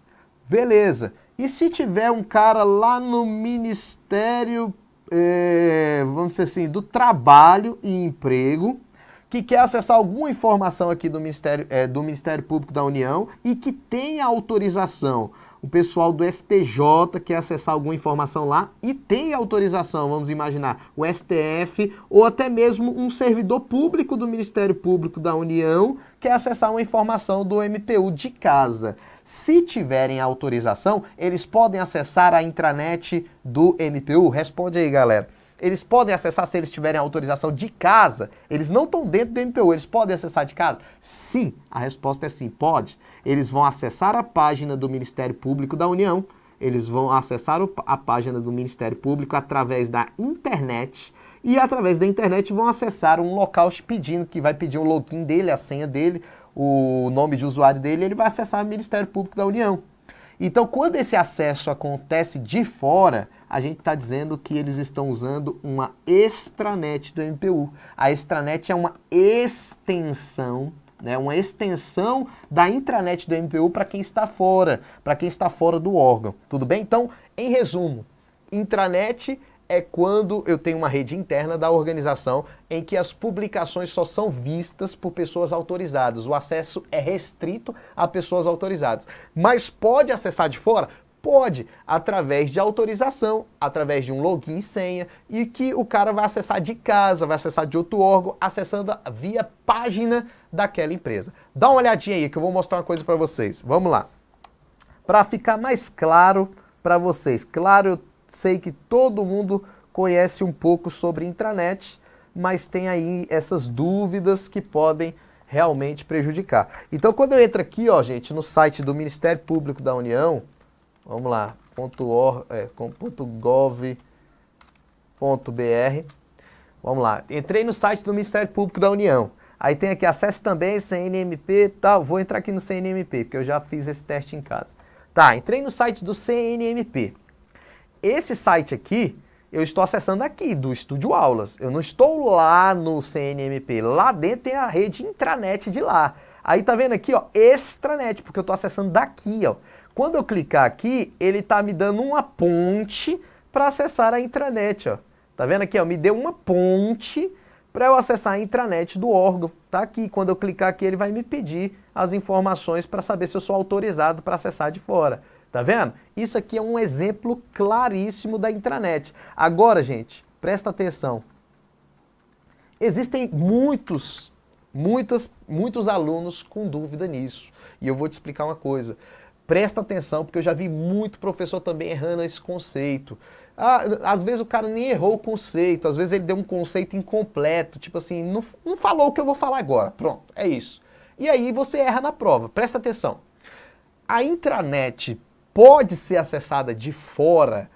beleza, e se tiver um cara lá no Ministério é, vamos dizer assim, do trabalho e emprego, que quer acessar alguma informação aqui do Ministério, é, do Ministério Público da União e que tem autorização. O pessoal do STJ quer acessar alguma informação lá e tem autorização, vamos imaginar, o STF ou até mesmo um servidor público do Ministério Público da União quer acessar uma informação do MPU de casa. Se tiverem autorização, eles podem acessar a intranet do MPU? Responde aí, galera. Eles podem acessar se eles tiverem autorização de casa. Eles não estão dentro do MPU, eles podem acessar de casa? Sim, a resposta é sim, pode. Eles vão acessar a página do Ministério Público da União, eles vão acessar a página do Ministério Público através da internet e através da internet vão acessar um local pedindo que vai pedir o login dele, a senha dele, o nome de usuário dele, ele vai acessar o Ministério Público da União. Então, quando esse acesso acontece de fora, a gente está dizendo que eles estão usando uma extranet do MPU. A extranet é uma extensão, né, uma extensão da intranet do MPU para quem está fora, para quem está fora do órgão. Tudo bem? Então, em resumo, intranet é quando eu tenho uma rede interna da organização em que as publicações só são vistas por pessoas autorizadas. O acesso é restrito a pessoas autorizadas. Mas pode acessar de fora? Pode, através de autorização, através de um login e senha, e que o cara vai acessar de casa, vai acessar de outro órgão, acessando via página daquela empresa. Dá uma olhadinha aí que eu vou mostrar uma coisa para vocês. Vamos lá. Para ficar mais claro para vocês, claro, eu sei que todo mundo conhece um pouco sobre intranet, mas tem aí essas dúvidas que podem realmente prejudicar. Então, quando eu entro aqui, ó, gente, no site do Ministério Público da União, vamos lá, .or, é, .gov.br, vamos lá, entrei no site do Ministério Público da União. Aí tem aqui, acesso também CNMP tal, tá, vou entrar aqui no CNMP, porque eu já fiz esse teste em casa. Tá, entrei no site do CNMP. Esse site aqui, eu estou acessando aqui do Estúdio Aulas. Eu não estou lá no CNMP. Lá dentro tem a rede intranet de lá. Aí tá vendo aqui, ó, extranet, porque eu estou acessando daqui, ó. Quando eu clicar aqui, ele tá me dando uma ponte para acessar a intranet, ó. Tá vendo aqui, ó, me deu uma ponte para eu acessar a intranet do órgão. Tá aqui, quando eu clicar aqui, ele vai me pedir as informações para saber se eu sou autorizado para acessar de fora. Tá vendo? Isso aqui é um exemplo claríssimo da intranet. Agora, gente, presta atenção. Existem muitos, muitas, muitos alunos com dúvida nisso. E eu vou te explicar uma coisa. Presta atenção, porque eu já vi muito professor também errando esse conceito. Ah, às vezes o cara nem errou o conceito, às vezes ele deu um conceito incompleto, tipo assim, não, não falou o que eu vou falar agora. Pronto, é isso. E aí você erra na prova. Presta atenção. A intranet pode ser acessada de fora?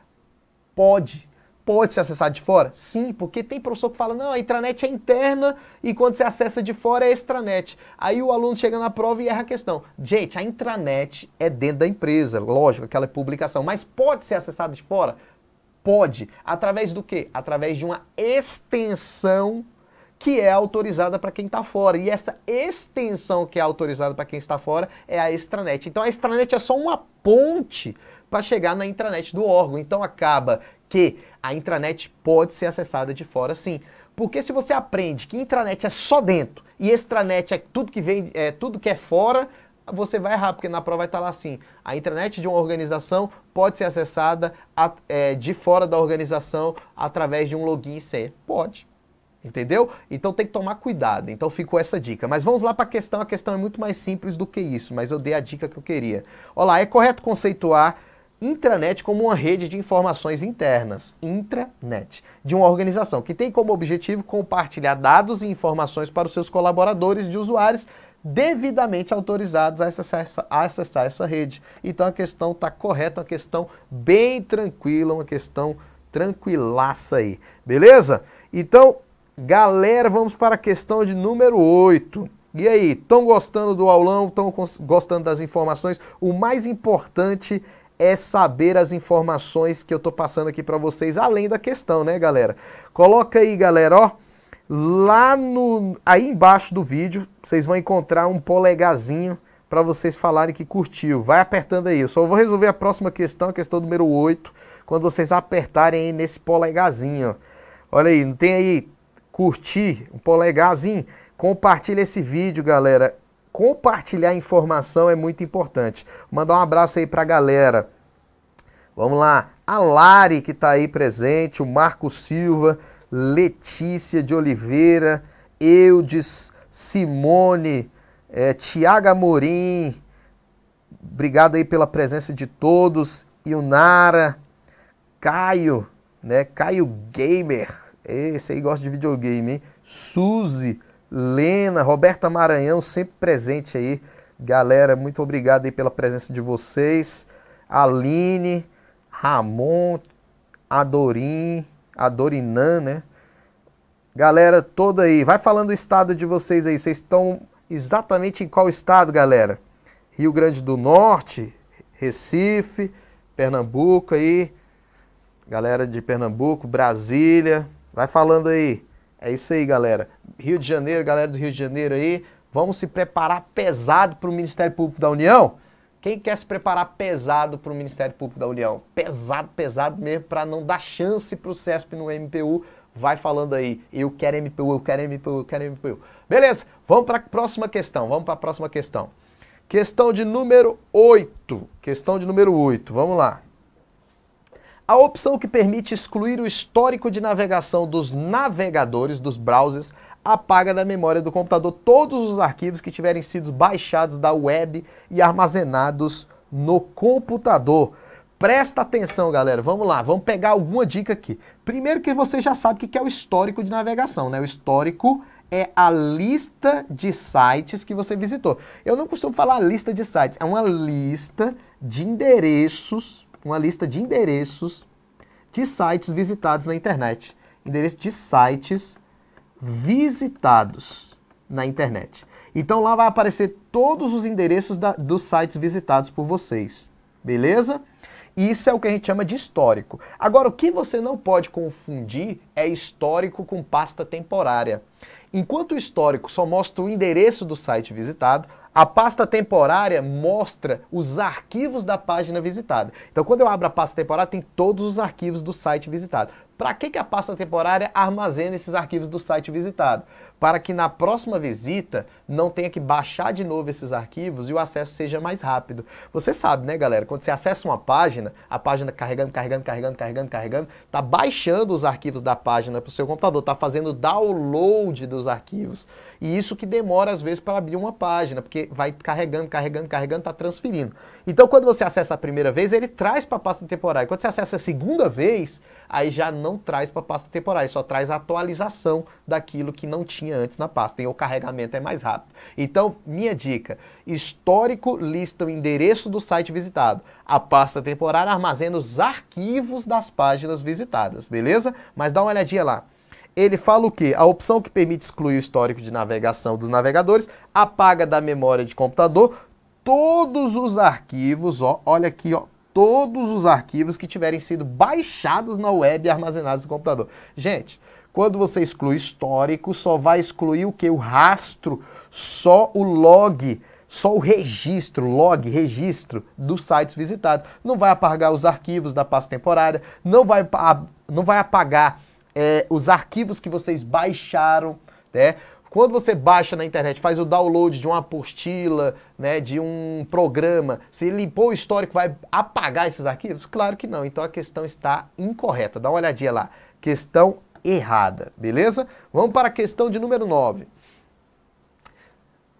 Pode. Pode ser acessada de fora? Sim, porque tem professor que fala, não, a intranet é interna e quando você acessa de fora é extranet. Aí o aluno chega na prova e erra a questão. Gente, a intranet é dentro da empresa, lógico, aquela é publicação, mas pode ser acessada de fora? Pode. Através do quê? Através de uma extensão que é autorizada para quem está fora. E essa extensão que é autorizada para quem está fora é a extranet. Então a extranet é só uma ponte para chegar na intranet do órgão. Então acaba que a intranet pode ser acessada de fora sim. Porque se você aprende que intranet é só dentro e extranet é tudo que vem, é tudo que é fora, você vai errar, porque na prova vai estar tá lá assim: a intranet de uma organização pode ser acessada a, é, de fora da organização através de um login e senha. Pode. Entendeu? Então tem que tomar cuidado. Então ficou essa dica. Mas vamos lá para a questão. A questão é muito mais simples do que isso, mas eu dei a dica que eu queria. Olha lá, é correto conceituar intranet como uma rede de informações internas, intranet, de uma organização que tem como objetivo compartilhar dados e informações para os seus colaboradores de usuários devidamente autorizados a acessar essa, a acessar essa rede. Então a questão está correta, uma questão bem tranquila, uma questão tranquilaça aí, beleza? Então, Galera, vamos para a questão de número 8. E aí, estão gostando do aulão? Estão gostando das informações? O mais importante é saber as informações que eu estou passando aqui para vocês, além da questão, né, galera? Coloca aí, galera, ó. Lá no. Aí embaixo do vídeo, vocês vão encontrar um polegazinho para vocês falarem que curtiu. Vai apertando aí. Eu só vou resolver a próxima questão, a questão número 8, quando vocês apertarem aí nesse polegazinho. Olha aí, não tem aí curtir, um polegarzinho, compartilha esse vídeo, galera. Compartilhar informação é muito importante. mandar um abraço aí para a galera. Vamos lá, a Lari que está aí presente, o Marco Silva, Letícia de Oliveira, Eudes, Simone, é, Tiago Amorim, obrigado aí pela presença de todos, Nara Caio, né, Caio Gamer, esse aí gosta de videogame, hein? Suzy, Lena, Roberta Maranhão, sempre presente aí. Galera, muito obrigado aí pela presença de vocês. Aline, Ramon, Adorim, Adorinã, né? Galera toda aí, vai falando o estado de vocês aí. Vocês estão exatamente em qual estado, galera? Rio Grande do Norte, Recife, Pernambuco aí. Galera de Pernambuco, Brasília, Vai falando aí. É isso aí, galera. Rio de Janeiro, galera do Rio de Janeiro aí, vamos se preparar pesado para o Ministério Público da União? Quem quer se preparar pesado para o Ministério Público da União? Pesado, pesado mesmo, para não dar chance para o CESP no MPU. Vai falando aí, eu quero MPU, eu quero MPU, eu quero MPU. Beleza, vamos para a próxima questão, vamos para a próxima questão. Questão de número 8, questão de número 8, vamos lá. A opção que permite excluir o histórico de navegação dos navegadores, dos browsers, apaga da memória do computador todos os arquivos que tiverem sido baixados da web e armazenados no computador. Presta atenção, galera. Vamos lá, vamos pegar alguma dica aqui. Primeiro que você já sabe o que é o histórico de navegação, né? O histórico é a lista de sites que você visitou. Eu não costumo falar lista de sites, é uma lista de endereços uma lista de endereços de sites visitados na internet. Endereço de sites visitados na internet. Então lá vai aparecer todos os endereços da, dos sites visitados por vocês. Beleza? Isso é o que a gente chama de histórico. Agora, o que você não pode confundir é histórico com pasta temporária. Enquanto o histórico só mostra o endereço do site visitado, a pasta temporária mostra os arquivos da página visitada. Então, quando eu abro a pasta temporária, tem todos os arquivos do site visitado. Para que, que a pasta temporária armazena esses arquivos do site visitado? para que na próxima visita não tenha que baixar de novo esses arquivos e o acesso seja mais rápido. Você sabe, né, galera? Quando você acessa uma página, a página carregando, carregando, carregando, carregando, carregando, tá baixando os arquivos da página para o seu computador, tá fazendo download dos arquivos. E isso que demora às vezes para abrir uma página, porque vai carregando, carregando, carregando, tá transferindo. Então, quando você acessa a primeira vez, ele traz para a pasta temporária. Quando você acessa a segunda vez, aí já não traz para a pasta temporária, só traz a atualização daquilo que não tinha antes na pasta, e o carregamento é mais rápido. Então, minha dica, histórico lista o endereço do site visitado. A pasta temporária armazena os arquivos das páginas visitadas, beleza? Mas dá uma olhadinha lá ele fala o quê? A opção que permite excluir o histórico de navegação dos navegadores, apaga da memória de computador todos os arquivos, ó, olha aqui, ó, todos os arquivos que tiverem sido baixados na web e armazenados no computador. Gente, quando você exclui histórico, só vai excluir o que? O rastro, só o log, só o registro, log, registro dos sites visitados. Não vai apagar os arquivos da pasta temporária, não vai, não vai apagar é, os arquivos que vocês baixaram, né? Quando você baixa na internet, faz o download de uma apostila, né, de um programa, se limpou o histórico, vai apagar esses arquivos? Claro que não. Então a questão está incorreta. Dá uma olhadinha lá. Questão errada, beleza? Vamos para a questão de número 9.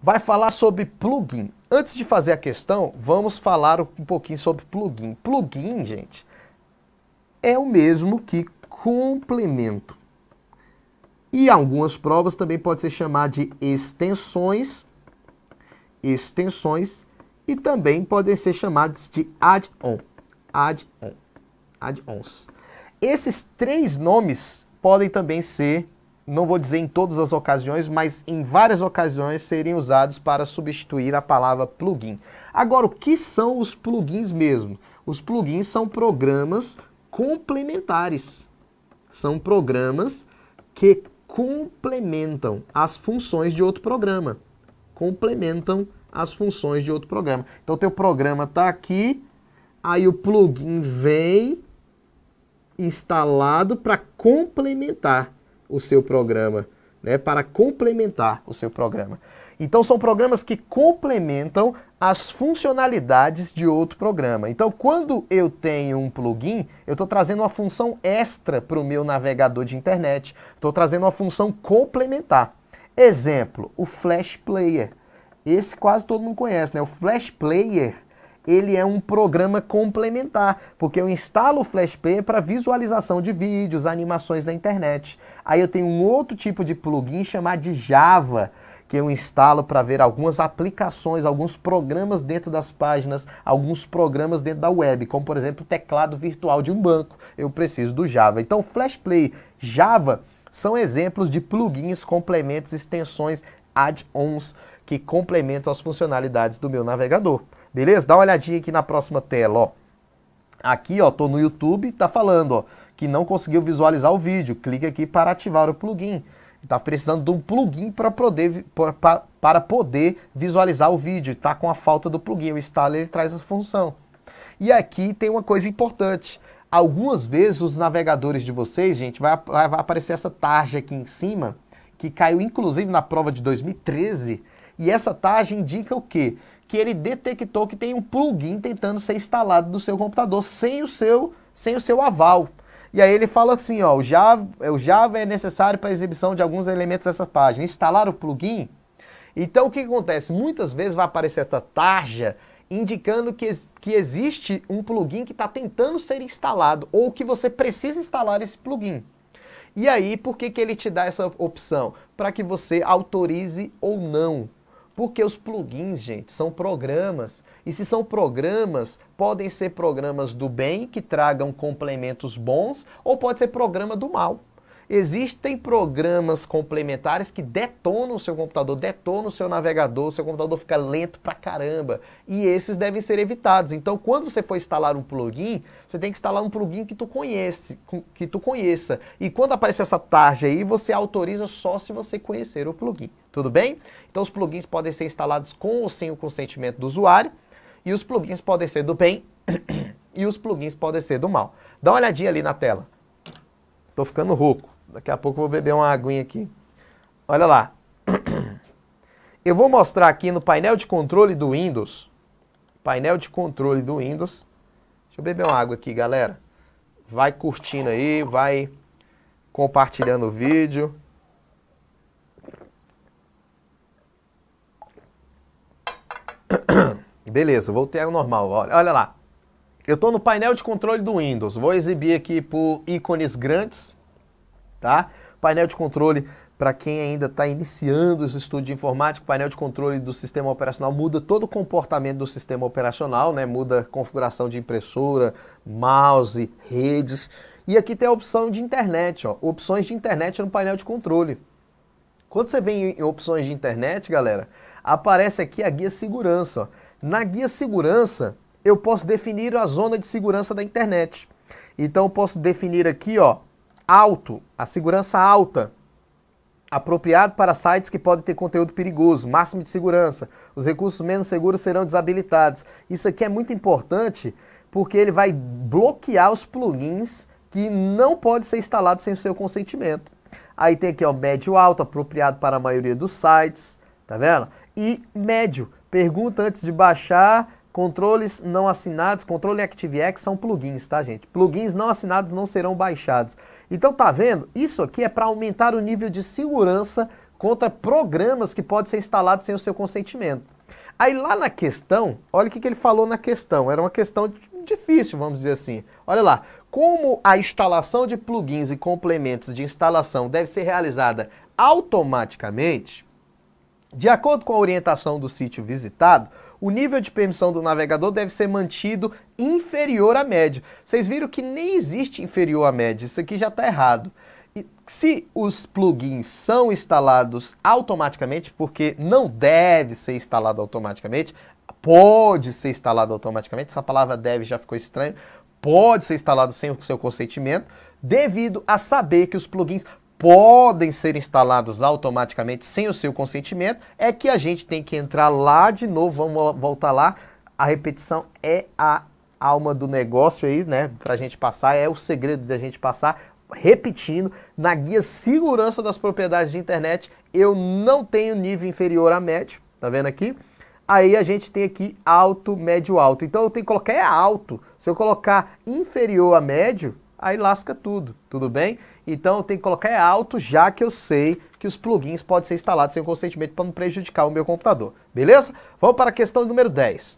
Vai falar sobre plugin. Antes de fazer a questão, vamos falar um pouquinho sobre plugin. Plugin, gente, é o mesmo que complemento. E algumas provas também pode ser chamadas de extensões, extensões e também podem ser chamadas de add-on, add-on, add-ons. Esses três nomes podem também ser, não vou dizer em todas as ocasiões, mas em várias ocasiões serem usados para substituir a palavra plugin. Agora, o que são os plugins mesmo? Os plugins são programas complementares. São programas que complementam as funções de outro programa. Complementam as funções de outro programa. Então, teu programa está aqui, aí o plugin vem instalado para complementar o seu programa, né? para complementar o seu programa. Então, são programas que complementam as funcionalidades de outro programa. Então, quando eu tenho um plugin, eu estou trazendo uma função extra para o meu navegador de internet, estou trazendo uma função complementar. Exemplo, o Flash Player. Esse quase todo mundo conhece, né? O Flash Player, ele é um programa complementar, porque eu instalo o Flash Player para visualização de vídeos, animações na internet. Aí eu tenho um outro tipo de plugin chamado de Java, que eu instalo para ver algumas aplicações, alguns programas dentro das páginas, alguns programas dentro da web, como por exemplo o teclado virtual de um banco. Eu preciso do Java. Então, Flash Play Java são exemplos de plugins, complementos, extensões, add-ons que complementam as funcionalidades do meu navegador. Beleza? Dá uma olhadinha aqui na próxima tela, ó. Aqui, ó, tô no YouTube, tá falando, ó, que não conseguiu visualizar o vídeo. Clique aqui para ativar o plugin. Tá precisando de um plugin para poder, para poder visualizar o vídeo. Tá com a falta do plugin. O installer ele traz essa função. E aqui tem uma coisa importante. Algumas vezes os navegadores de vocês, gente, vai, vai, aparecer essa tarja aqui em cima, que caiu inclusive na prova de 2013. E essa tarja indica o quê? Que ele detectou que tem um plugin tentando ser instalado no seu computador sem o seu, sem o seu aval. E aí ele fala assim, ó, o Java, é, o Java é necessário para a exibição de alguns elementos dessa página. Instalar o plugin. Então o que acontece? Muitas vezes vai aparecer essa tarja indicando que, que existe um plugin que está tentando ser instalado ou que você precisa instalar esse plugin. E aí, por que, que ele te dá essa opção? Para que você autorize ou não porque os plugins, gente, são programas. E se são programas, podem ser programas do bem, que tragam complementos bons, ou pode ser programa do mal. Existem programas complementares que detonam o seu computador, detonam o seu navegador, o seu computador fica lento pra caramba. E esses devem ser evitados. Então, quando você for instalar um plugin, você tem que instalar um plugin que tu conhece, que tu conheça. E quando aparecer essa tarja aí, você autoriza só se você conhecer o plugin. Tudo bem? Então, os plugins podem ser instalados com ou sem o consentimento do usuário. E os plugins podem ser do bem e os plugins podem ser do mal. Dá uma olhadinha ali na tela. Tô ficando rouco. Daqui a pouco eu vou beber uma aguinha aqui. Olha lá. Eu vou mostrar aqui no painel de controle do Windows. Painel de controle do Windows. Deixa eu beber uma água aqui, galera. Vai curtindo aí, vai compartilhando o vídeo. Beleza, voltei ao normal. Olha, olha lá. Eu estou no painel de controle do Windows. Vou exibir aqui por ícones grandes tá? Painel de controle para quem ainda está iniciando os estudos de informática, painel de controle do sistema operacional muda todo o comportamento do sistema operacional, né? Muda configuração de impressora, mouse, redes. E aqui tem a opção de internet, ó. Opções de internet no painel de controle. Quando você vem em opções de internet, galera, aparece aqui a guia segurança. Ó. Na guia segurança, eu posso definir a zona de segurança da internet. Então, eu posso definir aqui, ó, alto, a segurança alta, apropriado para sites que podem ter conteúdo perigoso, máximo de segurança. Os recursos menos seguros serão desabilitados. Isso aqui é muito importante porque ele vai bloquear os plugins que não podem ser instalados sem o seu consentimento. Aí tem aqui o médio alto, apropriado para a maioria dos sites, tá vendo? E médio, pergunta antes de baixar, Controles não assinados, controle ActiveX são plugins, tá, gente? Plugins não assinados não serão baixados. Então tá vendo? Isso aqui é para aumentar o nível de segurança contra programas que podem ser instalados sem o seu consentimento. Aí lá na questão, olha o que, que ele falou na questão. Era uma questão difícil, vamos dizer assim. Olha lá, como a instalação de plugins e complementos de instalação deve ser realizada automaticamente, de acordo com a orientação do sítio visitado, o nível de permissão do navegador deve ser mantido inferior à média. Vocês viram que nem existe inferior à média, isso aqui já está errado. E se os plugins são instalados automaticamente, porque não deve ser instalado automaticamente, pode ser instalado automaticamente, essa palavra deve já ficou estranha, pode ser instalado sem o seu consentimento, devido a saber que os plugins podem ser instalados automaticamente sem o seu consentimento, é que a gente tem que entrar lá de novo, vamos voltar lá. A repetição é a alma do negócio aí, né? Pra gente passar, é o segredo da gente passar. Repetindo, na guia Segurança das Propriedades de Internet, eu não tenho nível inferior a médio, tá vendo aqui? Aí a gente tem aqui alto, médio, alto. Então eu tenho que colocar é alto. Se eu colocar inferior a médio, aí lasca tudo, tudo bem? Então eu tenho que colocar é alto, já que eu sei que os plugins podem ser instalados sem consentimento para não prejudicar o meu computador. Beleza? Vamos para a questão número 10.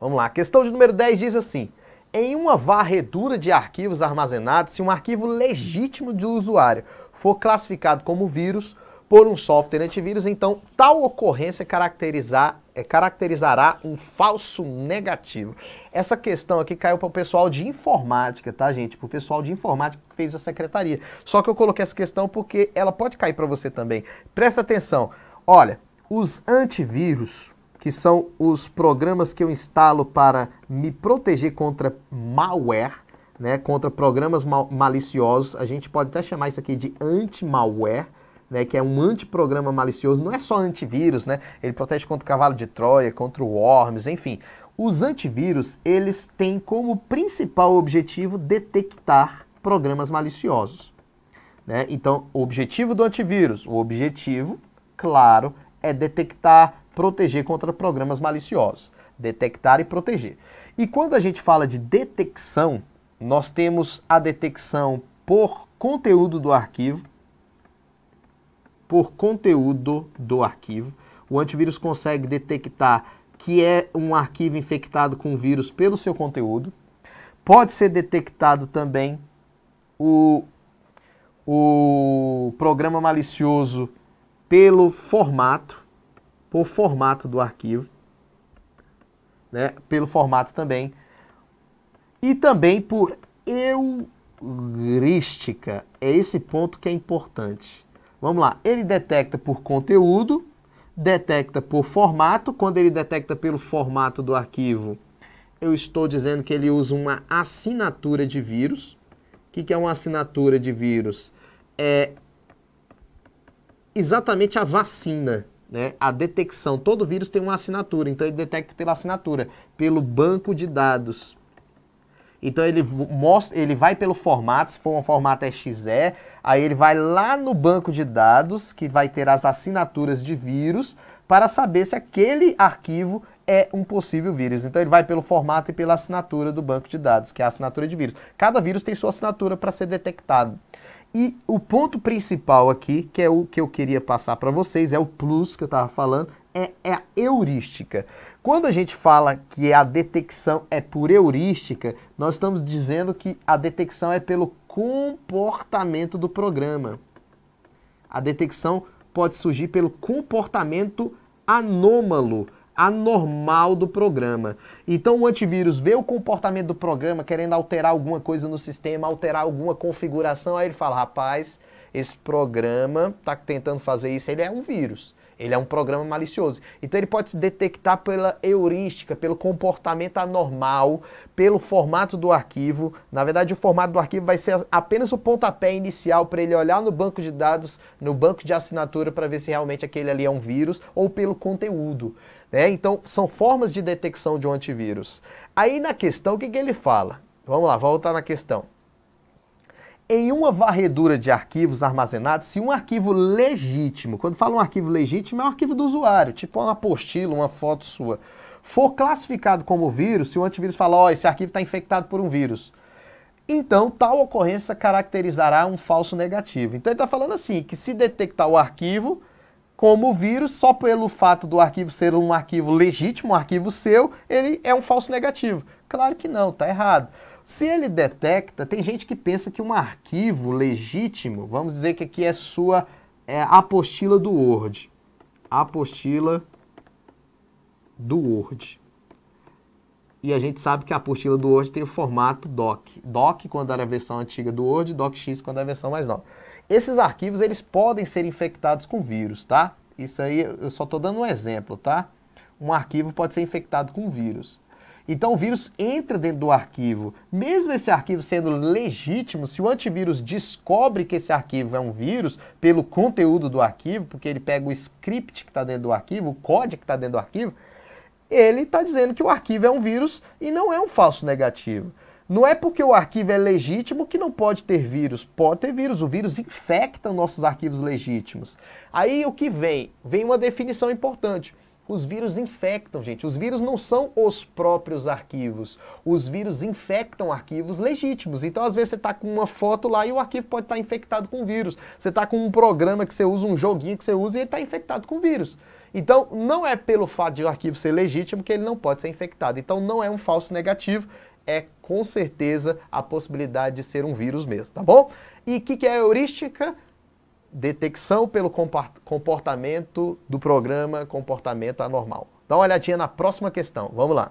Vamos lá, a questão de número 10 diz assim: em uma varredura de arquivos armazenados, se um arquivo legítimo do usuário for classificado como vírus, por um software antivírus, então tal ocorrência caracterizar, é, caracterizará um falso negativo. Essa questão aqui caiu para o pessoal de informática, tá, gente? Para o pessoal de informática que fez a secretaria. Só que eu coloquei essa questão porque ela pode cair para você também. Presta atenção. Olha, os antivírus, que são os programas que eu instalo para me proteger contra malware, né, contra programas mal maliciosos, a gente pode até chamar isso aqui de anti-malware, né, que é um antiprograma malicioso, não é só antivírus, né? Ele protege contra o cavalo de Troia, contra o Worms, enfim. Os antivírus, eles têm como principal objetivo detectar programas maliciosos. Né? Então, o objetivo do antivírus, o objetivo, claro, é detectar, proteger contra programas maliciosos. Detectar e proteger. E quando a gente fala de detecção, nós temos a detecção por conteúdo do arquivo, por conteúdo do arquivo. O antivírus consegue detectar que é um arquivo infectado com vírus pelo seu conteúdo. Pode ser detectado também o, o programa malicioso pelo formato, por formato do arquivo, né? pelo formato também, e também por heurística. É esse ponto que é importante. Vamos lá, ele detecta por conteúdo, detecta por formato. Quando ele detecta pelo formato do arquivo, eu estou dizendo que ele usa uma assinatura de vírus. O que é uma assinatura de vírus? É exatamente a vacina, né? a detecção. Todo vírus tem uma assinatura, então ele detecta pela assinatura, pelo banco de dados. Então ele mostra, ele vai pelo formato, se for um formato XE, Aí ele vai lá no banco de dados, que vai ter as assinaturas de vírus, para saber se aquele arquivo é um possível vírus. Então ele vai pelo formato e pela assinatura do banco de dados, que é a assinatura de vírus. Cada vírus tem sua assinatura para ser detectado. E o ponto principal aqui, que é o que eu queria passar para vocês, é o plus que eu estava falando, é, é a heurística. Quando a gente fala que a detecção é por heurística, nós estamos dizendo que a detecção é pelo comportamento do programa. A detecção pode surgir pelo comportamento anômalo, anormal do programa. Então o antivírus vê o comportamento do programa querendo alterar alguma coisa no sistema, alterar alguma configuração, aí ele fala: "Rapaz, esse programa está tentando fazer isso, ele é um vírus". Ele é um programa malicioso. Então ele pode se detectar pela heurística, pelo comportamento anormal, pelo formato do arquivo. Na verdade, o formato do arquivo vai ser apenas o pontapé inicial para ele olhar no banco de dados, no banco de assinatura para ver se realmente aquele ali é um vírus ou pelo conteúdo. Né? Então, são formas de detecção de um antivírus. Aí na questão, o que, que ele fala? Vamos lá, voltar na questão. Em uma varredura de arquivos armazenados, se um arquivo legítimo, quando fala um arquivo legítimo, é um arquivo do usuário, tipo uma apostila, uma foto sua, for classificado como vírus, se o antivírus falar, ó, oh, esse arquivo está infectado por um vírus, então tal ocorrência caracterizará um falso negativo. Então ele está falando assim, que se detectar o arquivo, como vírus, só pelo fato do arquivo ser um arquivo legítimo, um arquivo seu, ele é um falso negativo. Claro que não, tá errado. Se ele detecta, tem gente que pensa que um arquivo legítimo, vamos dizer que aqui é sua é, apostila do Word. Apostila do Word. E a gente sabe que a apostila do Word tem o formato DOC. DOC quando era a versão antiga do Word, DOCX quando era a versão mais nova. Esses arquivos, eles podem ser infectados com vírus, tá? Isso aí, eu só estou dando um exemplo, tá? Um arquivo pode ser infectado com vírus. Então o vírus entra dentro do arquivo. Mesmo esse arquivo sendo legítimo, se o antivírus descobre que esse arquivo é um vírus pelo conteúdo do arquivo, porque ele pega o script que está dentro do arquivo, o código que está dentro do arquivo, ele está dizendo que o arquivo é um vírus e não é um falso negativo. Não é porque o arquivo é legítimo que não pode ter vírus. Pode ter vírus, o vírus infecta nossos arquivos legítimos. Aí o que vem? Vem uma definição importante. Os vírus infectam, gente. Os vírus não são os próprios arquivos. Os vírus infectam arquivos legítimos. Então, às vezes, você está com uma foto lá e o arquivo pode estar tá infectado com vírus. Você está com um programa que você usa, um joguinho que você usa e ele está infectado com vírus. Então, não é pelo fato de o arquivo ser legítimo que ele não pode ser infectado. Então, não é um falso negativo, é com certeza a possibilidade de ser um vírus mesmo, tá bom? E o que, que é a heurística? detecção pelo comportamento do programa comportamento anormal. Dá uma olhadinha na próxima questão. Vamos lá.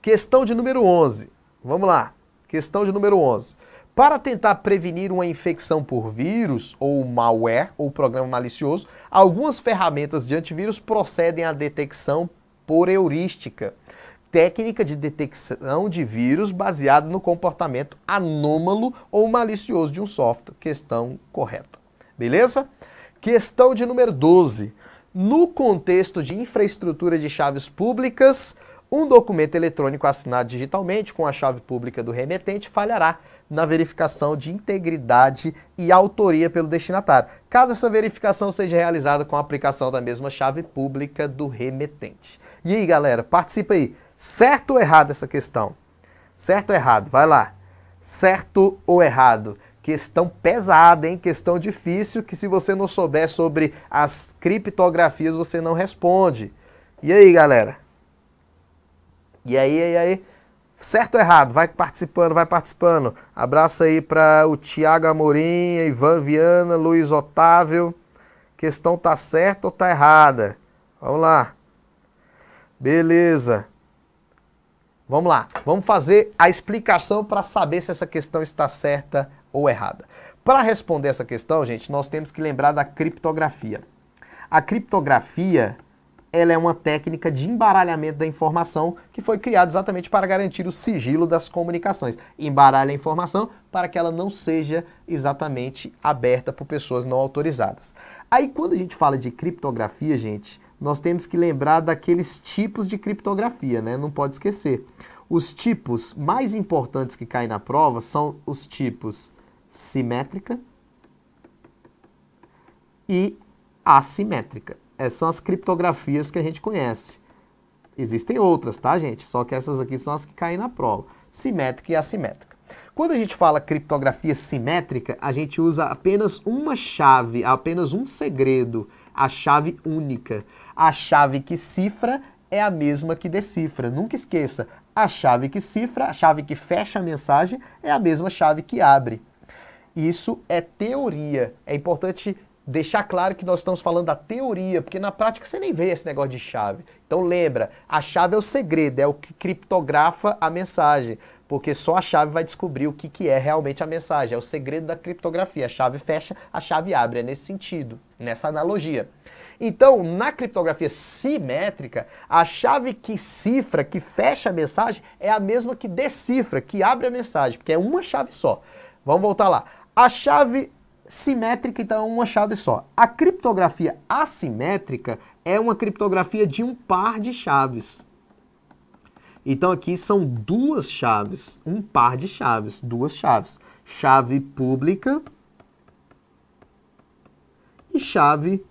Questão de número 11. Vamos lá. Questão de número 11. Para tentar prevenir uma infecção por vírus ou malware ou programa malicioso, algumas ferramentas de antivírus procedem à detecção por heurística técnica de detecção de vírus baseado no comportamento anômalo ou malicioso de um software. Questão correta. Beleza? Questão de número 12. No contexto de infraestrutura de chaves públicas, um documento eletrônico assinado digitalmente com a chave pública do remetente falhará na verificação de integridade e autoria pelo destinatário, caso essa verificação seja realizada com a aplicação da mesma chave pública do remetente. E aí, galera, participa aí. Certo ou errado essa questão? Certo ou errado? Vai lá. Certo ou errado? Questão pesada, hein? Questão difícil que se você não souber sobre as criptografias, você não responde. E aí, galera? E aí, e aí? Certo ou errado? Vai participando, vai participando. Abraço aí para o Tiago Amorim, Ivan Viana, Luiz Otávio. Questão tá certa ou tá errada? Vamos lá. Beleza. Vamos lá, vamos fazer a explicação para saber se essa questão está certa ou errada. Para responder essa questão, gente, nós temos que lembrar da criptografia. A criptografia ela é uma técnica de embaralhamento da informação que foi criada exatamente para garantir o sigilo das comunicações. Embaralha a informação para que ela não seja exatamente aberta por pessoas não autorizadas. Aí quando a gente fala de criptografia, gente, nós temos que lembrar daqueles tipos de criptografia, né? Não pode esquecer. Os tipos mais importantes que caem na prova são os tipos simétrica e assimétrica. Essas são as criptografias que a gente conhece. Existem outras, tá, gente? Só que essas aqui são as que caem na prova. Simétrica e assimétrica. Quando a gente fala criptografia simétrica, a gente usa apenas uma chave, apenas um segredo, a chave única. A chave que cifra é a mesma que decifra. Nunca esqueça, a chave que cifra, a chave que fecha a mensagem, é a mesma chave que abre. Isso é teoria. É importante deixar claro que nós estamos falando da teoria, porque na prática você nem vê esse negócio de chave. Então lembra, a chave é o segredo, é o que criptografa a mensagem, porque só a chave vai descobrir o que, que é realmente a mensagem, é o segredo da criptografia. A chave fecha, a chave abre, é nesse sentido, nessa analogia. Então, na criptografia simétrica, a chave que cifra, que fecha a mensagem, é a mesma que decifra, que abre a mensagem, porque é uma chave só. Vamos voltar lá. A chave simétrica, então, é uma chave só. A criptografia assimétrica é uma criptografia de um par de chaves. Então aqui são duas chaves, um par de chaves, duas chaves. Chave pública e chave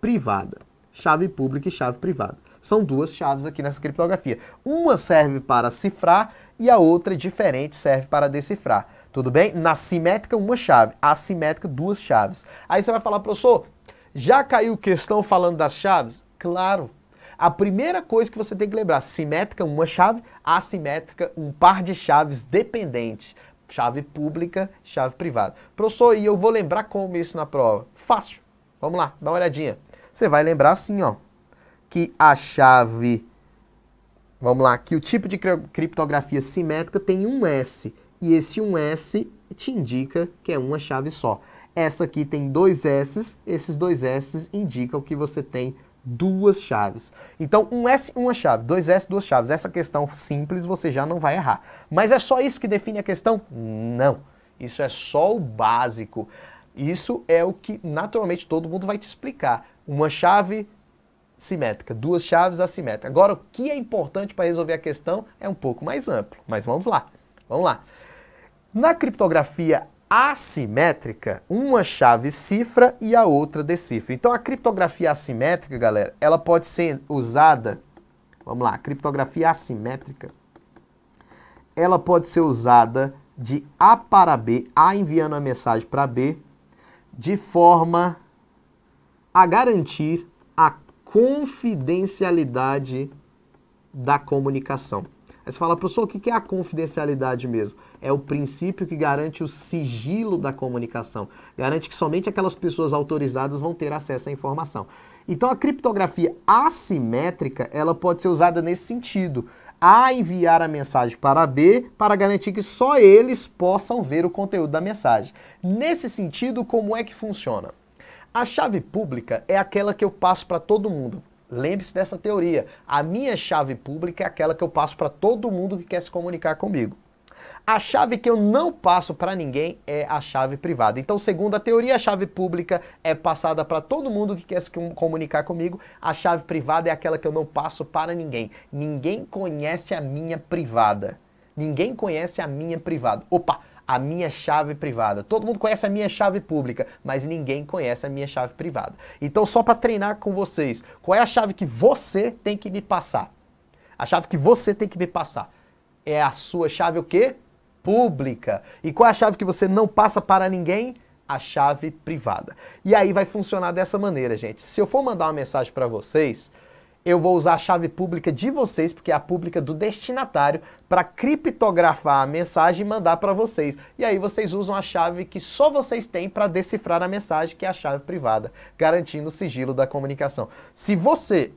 privada. Chave pública e chave privada. São duas chaves aqui nessa criptografia. Uma serve para cifrar e a outra, diferente, serve para decifrar. Tudo bem? Na simétrica, uma chave. Assimétrica, duas chaves. Aí você vai falar, professor, já caiu questão falando das chaves? Claro. A primeira coisa que você tem que lembrar, simétrica, uma chave, assimétrica, um par de chaves dependente. Chave pública, chave privada. Professor, e eu vou lembrar como isso na prova? Fácil. Vamos lá, dá uma olhadinha. Você vai lembrar assim, ó, que a chave, vamos lá, que o tipo de criptografia simétrica tem um S, e esse um S te indica que é uma chave só. Essa aqui tem dois S's, esses dois S's indicam que você tem duas chaves. Então, um S, uma chave, dois S, duas chaves. Essa questão simples você já não vai errar. Mas é só isso que define a questão? Não. Isso é só o básico. Isso é o que naturalmente todo mundo vai te explicar uma chave simétrica, duas chaves assimétricas. Agora, o que é importante para resolver a questão é um pouco mais amplo, mas vamos lá. Vamos lá. Na criptografia assimétrica, uma chave cifra e a outra decifra. Então, a criptografia assimétrica, galera, ela pode ser usada. Vamos lá, criptografia assimétrica. Ela pode ser usada de A para B, A enviando a mensagem para B, de forma a garantir a confidencialidade da comunicação. Aí você fala, professor, o que é a confidencialidade mesmo? É o princípio que garante o sigilo da comunicação. Garante que somente aquelas pessoas autorizadas vão ter acesso à informação. Então a criptografia assimétrica, ela pode ser usada nesse sentido. A enviar a mensagem para B para garantir que só eles possam ver o conteúdo da mensagem. Nesse sentido, como é que funciona? A chave pública é aquela que eu passo para todo mundo. Lembre-se dessa teoria. A minha chave pública é aquela que eu passo para todo mundo que quer se comunicar comigo. A chave que eu não passo para ninguém é a chave privada. Então, segundo a teoria, a chave pública é passada para todo mundo que quer se comunicar comigo. A chave privada é aquela que eu não passo para ninguém. Ninguém conhece a minha privada. Ninguém conhece a minha privada. Opa, a minha chave privada. Todo mundo conhece a minha chave pública, mas ninguém conhece a minha chave privada. Então, só para treinar com vocês, qual é a chave que você tem que me passar? A chave que você tem que me passar é a sua chave o quê? Pública. E qual é a chave que você não passa para ninguém? A chave privada. E aí vai funcionar dessa maneira, gente. Se eu for mandar uma mensagem para vocês, eu vou usar a chave pública de vocês, porque é a pública do destinatário, para criptografar a mensagem e mandar para vocês. E aí vocês usam a chave que só vocês têm para decifrar a mensagem, que é a chave privada, garantindo o sigilo da comunicação. Se você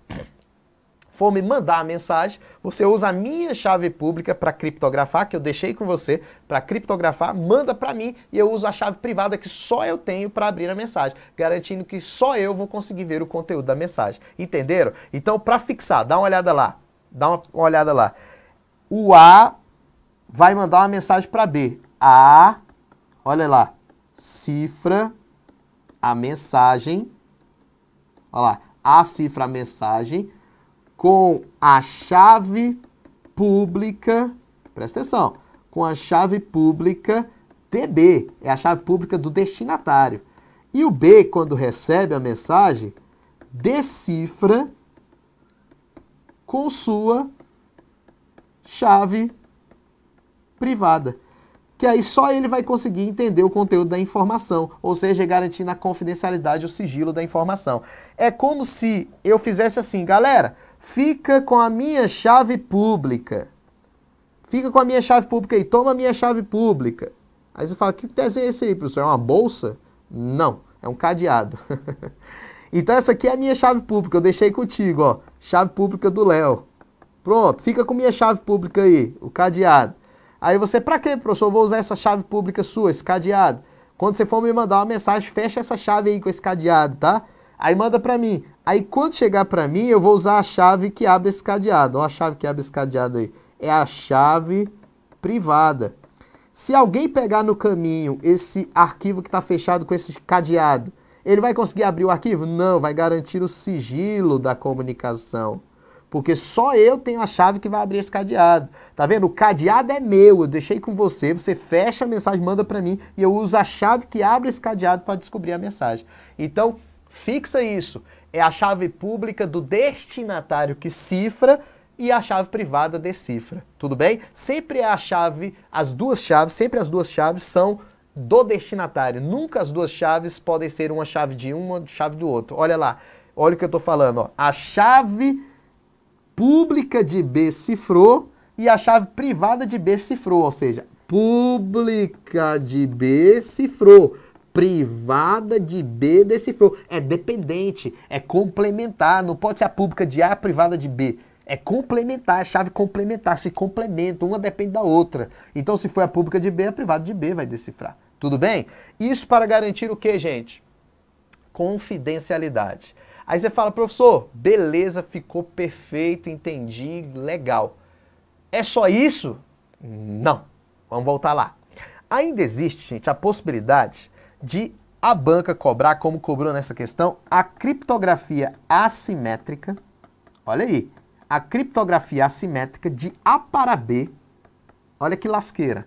for me mandar a mensagem, você usa a minha chave pública para criptografar, que eu deixei com você, para criptografar, manda para mim e eu uso a chave privada que só eu tenho para abrir a mensagem, garantindo que só eu vou conseguir ver o conteúdo da mensagem. Entenderam? Então, para fixar, dá uma olhada lá. Dá uma, uma olhada lá. O A vai mandar uma mensagem para B. A, olha lá, cifra a mensagem. Olha lá, A cifra a mensagem com a chave pública, presta atenção, com a chave pública DB, é a chave pública do destinatário. E o B, quando recebe a mensagem, decifra com sua chave privada. Que aí só ele vai conseguir entender o conteúdo da informação, ou seja, garantindo a confidencialidade, o sigilo da informação. É como se eu fizesse assim, galera, fica com a minha chave pública. Fica com a minha chave pública aí, toma a minha chave pública. Aí você fala, que desenho é esse aí, professor? É uma bolsa? Não, é um cadeado. então essa aqui é a minha chave pública, eu deixei contigo, ó. Chave pública do Léo. Pronto, fica com minha chave pública aí, o cadeado. Aí você, pra quê, professor? Eu vou usar essa chave pública sua, esse cadeado. Quando você for me mandar uma mensagem, fecha essa chave aí com esse cadeado, tá? Aí manda para mim. Aí quando chegar para mim, eu vou usar a chave que abre esse cadeado. Olha a chave que abre esse cadeado aí. É a chave privada. Se alguém pegar no caminho esse arquivo que está fechado com esse cadeado, ele vai conseguir abrir o arquivo? Não, vai garantir o sigilo da comunicação. Porque só eu tenho a chave que vai abrir esse cadeado. Tá vendo? O cadeado é meu, eu deixei com você, você fecha a mensagem, manda para mim e eu uso a chave que abre esse cadeado para descobrir a mensagem. Então, Fixa isso. É a chave pública do destinatário que cifra e a chave privada decifra. Tudo bem? Sempre é a chave, as duas chaves, sempre as duas chaves são do destinatário. Nunca as duas chaves podem ser uma chave de um, uma chave do outro. Olha lá, olha o que eu estou falando. Ó. A chave pública de B cifrou e a chave privada de B cifrou, ou seja, pública de B cifrou privada de B desse flow. É dependente, é complementar, não pode ser a pública de A privada de B. É complementar, é chave complementar, se complementa, uma depende da outra. Então, se for a pública de B, a privada de B vai decifrar. Tudo bem? Isso para garantir o que, gente? Confidencialidade. Aí você fala, professor, beleza, ficou perfeito, entendi, legal. É só isso? Não. Vamos voltar lá. Ainda existe, gente, a possibilidade de a banca cobrar, como cobrou nessa questão, a criptografia assimétrica. Olha aí, a criptografia assimétrica de A para B. Olha que lasqueira.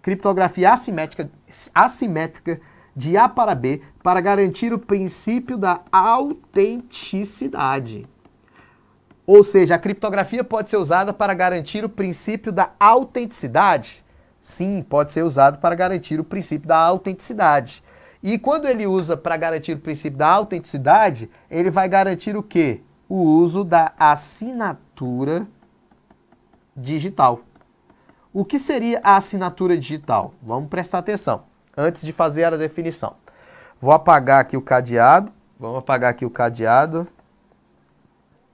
Criptografia assimétrica, assimétrica de A para B para garantir o princípio da autenticidade. Ou seja, a criptografia pode ser usada para garantir o princípio da autenticidade? Sim, pode ser usado para garantir o princípio da autenticidade. E quando ele usa para garantir o princípio da autenticidade, ele vai garantir o quê? O uso da assinatura digital. O que seria a assinatura digital? Vamos prestar atenção antes de fazer a definição. Vou apagar aqui o cadeado. Vamos apagar aqui o cadeado.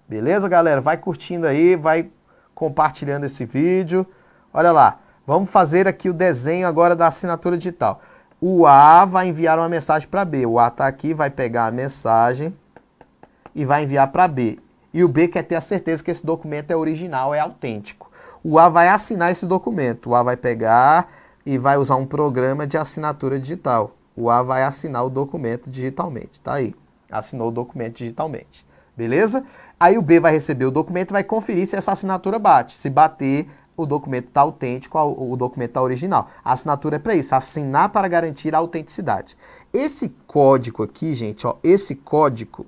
Beleza, galera? Vai curtindo aí, vai compartilhando esse vídeo. Olha lá, vamos fazer aqui o desenho agora da assinatura digital. O A vai enviar uma mensagem para B. O A está aqui, vai pegar a mensagem e vai enviar para B. E o B quer ter a certeza que esse documento é original, é autêntico. O A vai assinar esse documento. O A vai pegar e vai usar um programa de assinatura digital. O A vai assinar o documento digitalmente. Tá aí. Assinou o documento digitalmente. Beleza? Aí o B vai receber o documento e vai conferir se essa assinatura bate. Se bater, o documento está autêntico, o documento está original. A assinatura é para isso, assinar para garantir a autenticidade. Esse código aqui, gente, ó, esse código,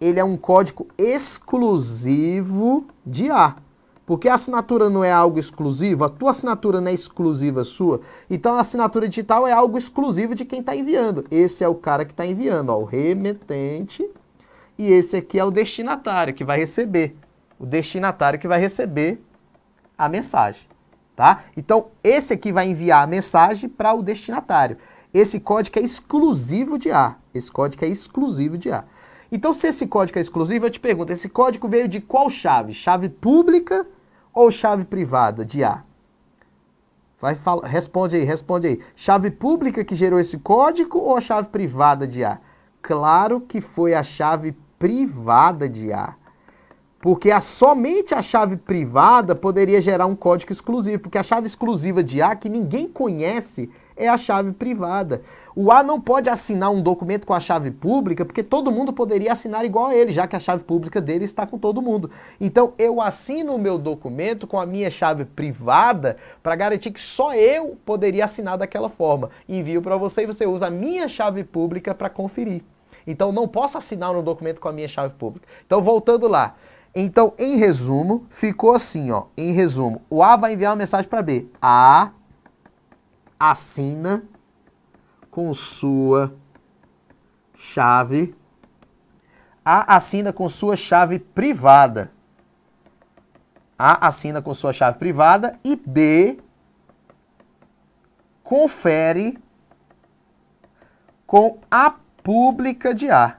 ele é um código exclusivo de A. Porque a assinatura não é algo exclusivo, a tua assinatura não é exclusiva sua, então a assinatura digital é algo exclusivo de quem está enviando. Esse é o cara que está enviando, ó, o remetente, e esse aqui é o destinatário que vai receber. O destinatário que vai receber a mensagem, tá? Então, esse aqui vai enviar a mensagem para o destinatário. Esse código é exclusivo de A. Esse código é exclusivo de A. Então, se esse código é exclusivo, eu te pergunto, esse código veio de qual chave? Chave pública ou chave privada de A? Vai, fala, responde aí, responde aí. Chave pública que gerou esse código ou a chave privada de A? Claro que foi a chave privada de A. Porque a, somente a chave privada poderia gerar um código exclusivo, porque a chave exclusiva de A, que ninguém conhece, é a chave privada. O A não pode assinar um documento com a chave pública, porque todo mundo poderia assinar igual a ele, já que a chave pública dele está com todo mundo. Então eu assino o meu documento com a minha chave privada para garantir que só eu poderia assinar daquela forma. Envio para você e você usa a minha chave pública para conferir. Então não posso assinar um documento com a minha chave pública. Então voltando lá, então, em resumo, ficou assim, ó. Em resumo, o A vai enviar uma mensagem para B. A assina com sua chave. A assina com sua chave privada. A assina com sua chave privada e B confere com a pública de A.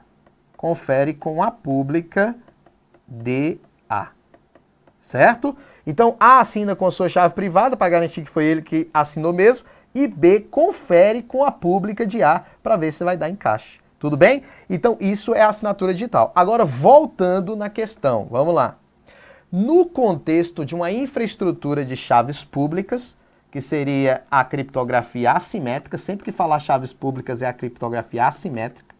Confere com a pública de DA. Certo? Então, A assina com a sua chave privada para garantir que foi ele que assinou mesmo. E B confere com a pública de A para ver se vai dar encaixe. Tudo bem? Então, isso é a assinatura digital. Agora, voltando na questão, vamos lá. No contexto de uma infraestrutura de chaves públicas, que seria a criptografia assimétrica, sempre que falar chaves públicas é a criptografia assimétrica,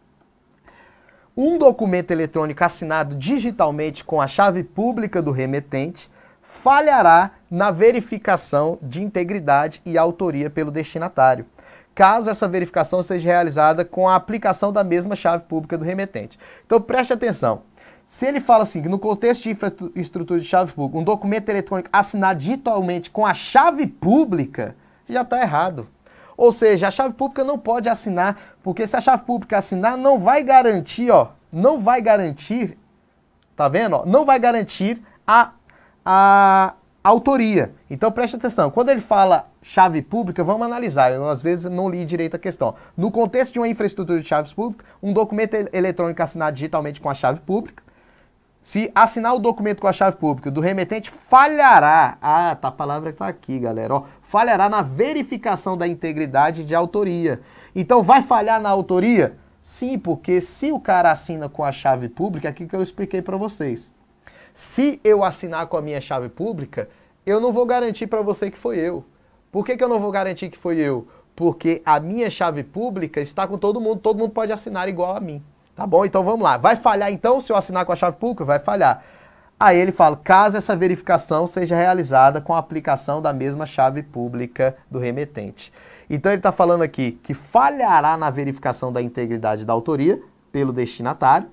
um documento eletrônico assinado digitalmente com a chave pública do remetente falhará na verificação de integridade e autoria pelo destinatário, caso essa verificação seja realizada com a aplicação da mesma chave pública do remetente. Então preste atenção. Se ele fala assim, que no contexto de infraestrutura de chave pública, um documento eletrônico assinado digitalmente com a chave pública, já está errado. Ou seja, a chave pública não pode assinar, porque se a chave pública assinar, não vai garantir, ó, não vai garantir, tá vendo? Ó, não vai garantir a, a autoria. Então preste atenção, quando ele fala chave pública, vamos analisar, eu às vezes não li direito a questão. No contexto de uma infraestrutura de chaves públicas, um documento eletrônico assinado digitalmente com a chave pública, se assinar o documento com a chave pública do remetente, falhará. Ah, tá a palavra que tá aqui, galera. Ó, falhará na verificação da integridade de autoria. Então, vai falhar na autoria? Sim, porque se o cara assina com a chave pública, aqui que eu expliquei para vocês. Se eu assinar com a minha chave pública, eu não vou garantir para você que foi eu. Por que, que eu não vou garantir que foi eu? Porque a minha chave pública está com todo mundo, todo mundo pode assinar igual a mim. Tá bom? Então vamos lá. Vai falhar então se eu assinar com a chave pública? Vai falhar. Aí ele fala, caso essa verificação seja realizada com a aplicação da mesma chave pública do remetente. Então ele está falando aqui que falhará na verificação da integridade da autoria pelo destinatário,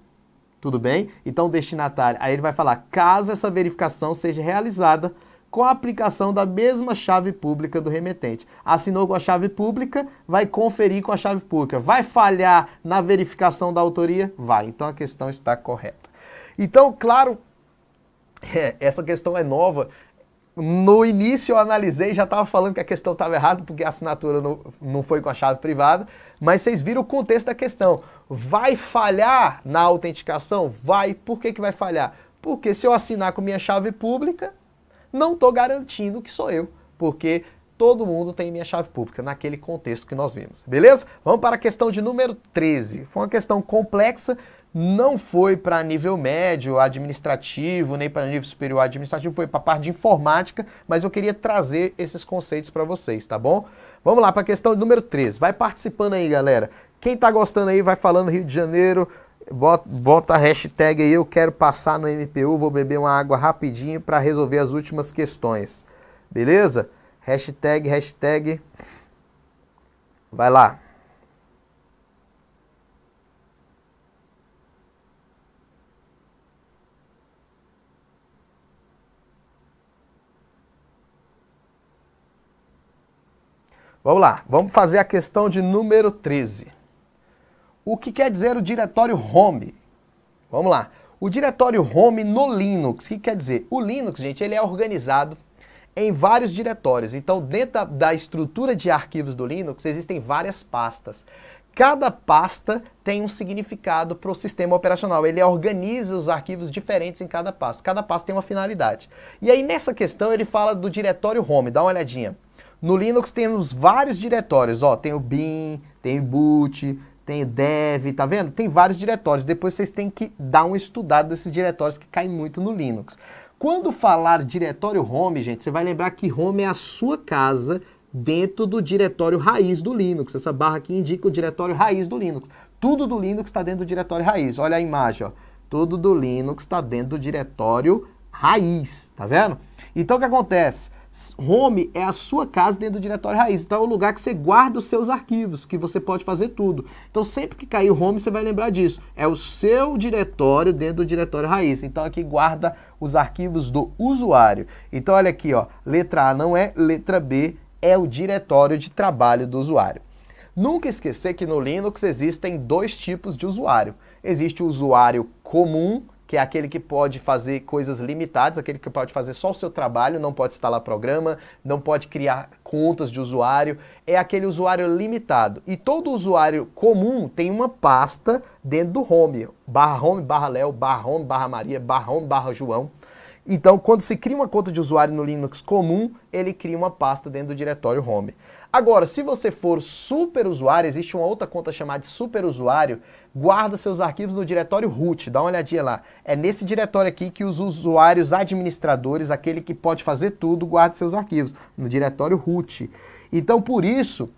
tudo bem? Então o destinatário, aí ele vai falar, caso essa verificação seja realizada com a aplicação da mesma chave pública do remetente. Assinou com a chave pública, vai conferir com a chave pública. Vai falhar na verificação da autoria? Vai. Então a questão está correta. Então, claro, é, essa questão é nova. No início eu analisei já estava falando que a questão estava errada porque a assinatura não, não foi com a chave privada, mas vocês viram o contexto da questão. Vai falhar na autenticação? Vai. Por que, que vai falhar? Porque se eu assinar com minha chave pública, não estou garantindo que sou eu, porque todo mundo tem minha chave pública naquele contexto que nós vimos. Beleza? Vamos para a questão de número 13. Foi uma questão complexa, não foi para nível médio administrativo, nem para nível superior administrativo, foi para a parte de informática, mas eu queria trazer esses conceitos para vocês, tá bom? Vamos lá para a questão número 13. Vai participando aí, galera. Quem tá gostando aí, vai falando Rio de Janeiro, bota, bota a hashtag aí, eu quero passar no MPU, vou beber uma água rapidinho para resolver as últimas questões. Beleza? Hashtag, hashtag. Vai lá. Vamos lá, vamos fazer a questão de número 13. O que quer dizer o diretório home? Vamos lá. O diretório home no Linux, o que quer dizer? O Linux, gente, ele é organizado em vários diretórios. Então, dentro da, da estrutura de arquivos do Linux, existem várias pastas. Cada pasta tem um significado para o sistema operacional. Ele organiza os arquivos diferentes em cada pasta. Cada pasta tem uma finalidade. E aí, nessa questão, ele fala do diretório home. Dá uma olhadinha. No Linux temos vários diretórios, ó, tem o bin, tem o boot, tem o dev, tá vendo? Tem vários diretórios, depois vocês têm que dar um estudado desses diretórios que caem muito no Linux. Quando falar diretório home, gente, você vai lembrar que home é a sua casa dentro do diretório raiz do Linux. Essa barra aqui indica o diretório raiz do Linux. Tudo do Linux está dentro do diretório raiz. Olha a imagem, ó. Tudo do Linux está dentro do diretório raiz, tá vendo? Então o que acontece? Home é a sua casa dentro do diretório raiz. Então é o lugar que você guarda os seus arquivos, que você pode fazer tudo. Então sempre que cair home, você vai lembrar disso. É o seu diretório dentro do diretório raiz. Então aqui guarda os arquivos do usuário. Então olha aqui, ó, letra A não é, letra B é o diretório de trabalho do usuário. Nunca esquecer que no Linux existem dois tipos de usuário. Existe o usuário comum que é aquele que pode fazer coisas limitadas, aquele que pode fazer só o seu trabalho, não pode instalar programa, não pode criar contas de usuário, é aquele usuário limitado. E todo usuário comum tem uma pasta dentro do home, barra home, barra Léo, barra home, barra Maria, barra home, barra João. Então, quando se cria uma conta de usuário no Linux comum, ele cria uma pasta dentro do diretório home. Agora, se você for super usuário, existe uma outra conta chamada de super usuário, guarda seus arquivos no diretório root, dá uma olhadinha lá. É nesse diretório aqui que os usuários administradores, aquele que pode fazer tudo, guarda seus arquivos, no diretório root. Então, por isso,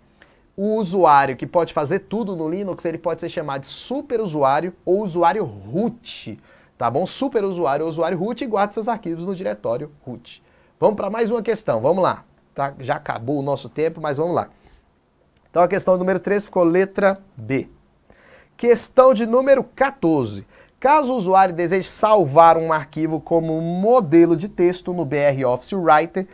o usuário que pode fazer tudo no Linux, ele pode ser chamado de superusuário ou usuário root, tá bom? Superusuário ou usuário root e guarda seus arquivos no diretório root. Vamos para mais uma questão, vamos lá. Tá? Já acabou o nosso tempo, mas vamos lá. Então a questão número 3 ficou letra B. Questão de número 14. Caso o usuário deseje salvar um arquivo como modelo de texto no BR Office Writer,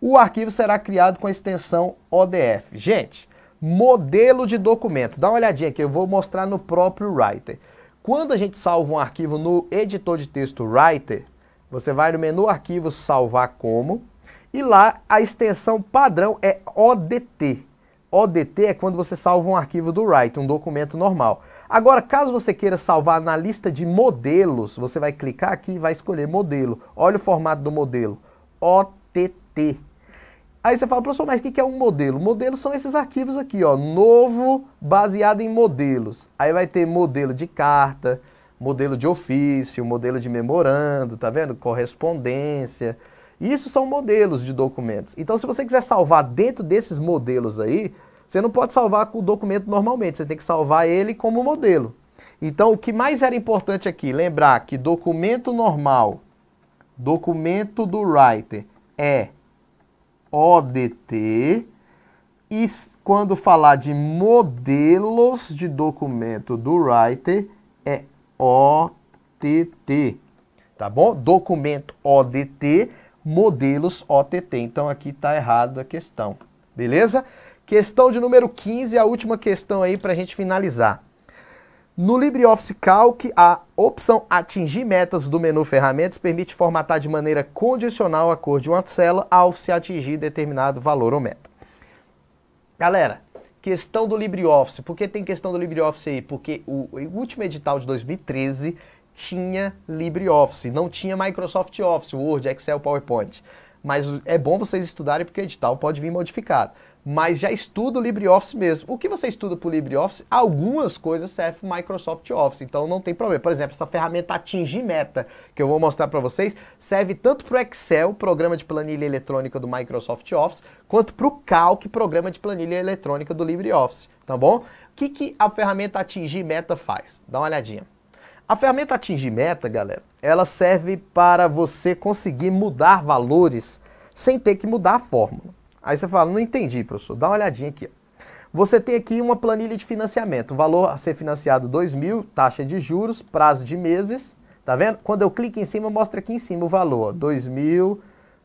o arquivo será criado com a extensão ODF. Gente, modelo de documento. Dá uma olhadinha aqui, eu vou mostrar no próprio Writer. Quando a gente salva um arquivo no editor de texto Writer, você vai no menu arquivo salvar como e lá a extensão padrão é ODT. ODT é quando você salva um arquivo do Writer, um documento normal. Agora, caso você queira salvar na lista de modelos, você vai clicar aqui e vai escolher modelo. Olha o formato do modelo, OTT. Aí você fala, professor, mas o que é um modelo? Modelos são esses arquivos aqui, ó, novo, baseado em modelos. Aí vai ter modelo de carta, modelo de ofício, modelo de memorando, tá vendo? Correspondência. Isso são modelos de documentos. Então, se você quiser salvar dentro desses modelos aí, você não pode salvar o documento normalmente, você tem que salvar ele como modelo. Então, o que mais era importante aqui, lembrar que documento normal, documento do writer é ODT, e quando falar de modelos de documento do writer é OTT, tá bom? Documento ODT, modelos OTT. Então aqui está errado a questão, beleza? Questão de número 15, a última questão aí para a gente finalizar. No LibreOffice Calc, a opção Atingir metas do menu Ferramentas permite formatar de maneira condicional a cor de uma célula ao se atingir determinado valor ou meta. Galera, questão do LibreOffice. Por que tem questão do LibreOffice aí? Porque o, o último edital de 2013 tinha LibreOffice, não tinha Microsoft Office, Word, Excel, PowerPoint. Mas é bom vocês estudarem porque o edital pode vir modificado mas já estudo o LibreOffice mesmo. O que você estuda para o LibreOffice, algumas coisas servem para Microsoft Office, então não tem problema. Por exemplo, essa ferramenta Atingir Meta, que eu vou mostrar para vocês, serve tanto para o Excel, programa de planilha eletrônica do Microsoft Office, quanto para o Calc, programa de planilha eletrônica do LibreOffice, tá bom? O que, que a ferramenta Atingir Meta faz? Dá uma olhadinha. A ferramenta Atingir Meta, galera, ela serve para você conseguir mudar valores sem ter que mudar a fórmula. Aí você fala, não entendi, professor. Dá uma olhadinha aqui. Você tem aqui uma planilha de financiamento. Valor a ser financiado 2 mil, taxa de juros, prazo de meses. Tá vendo? Quando eu clico em cima, mostra aqui em cima o valor. 2 mil,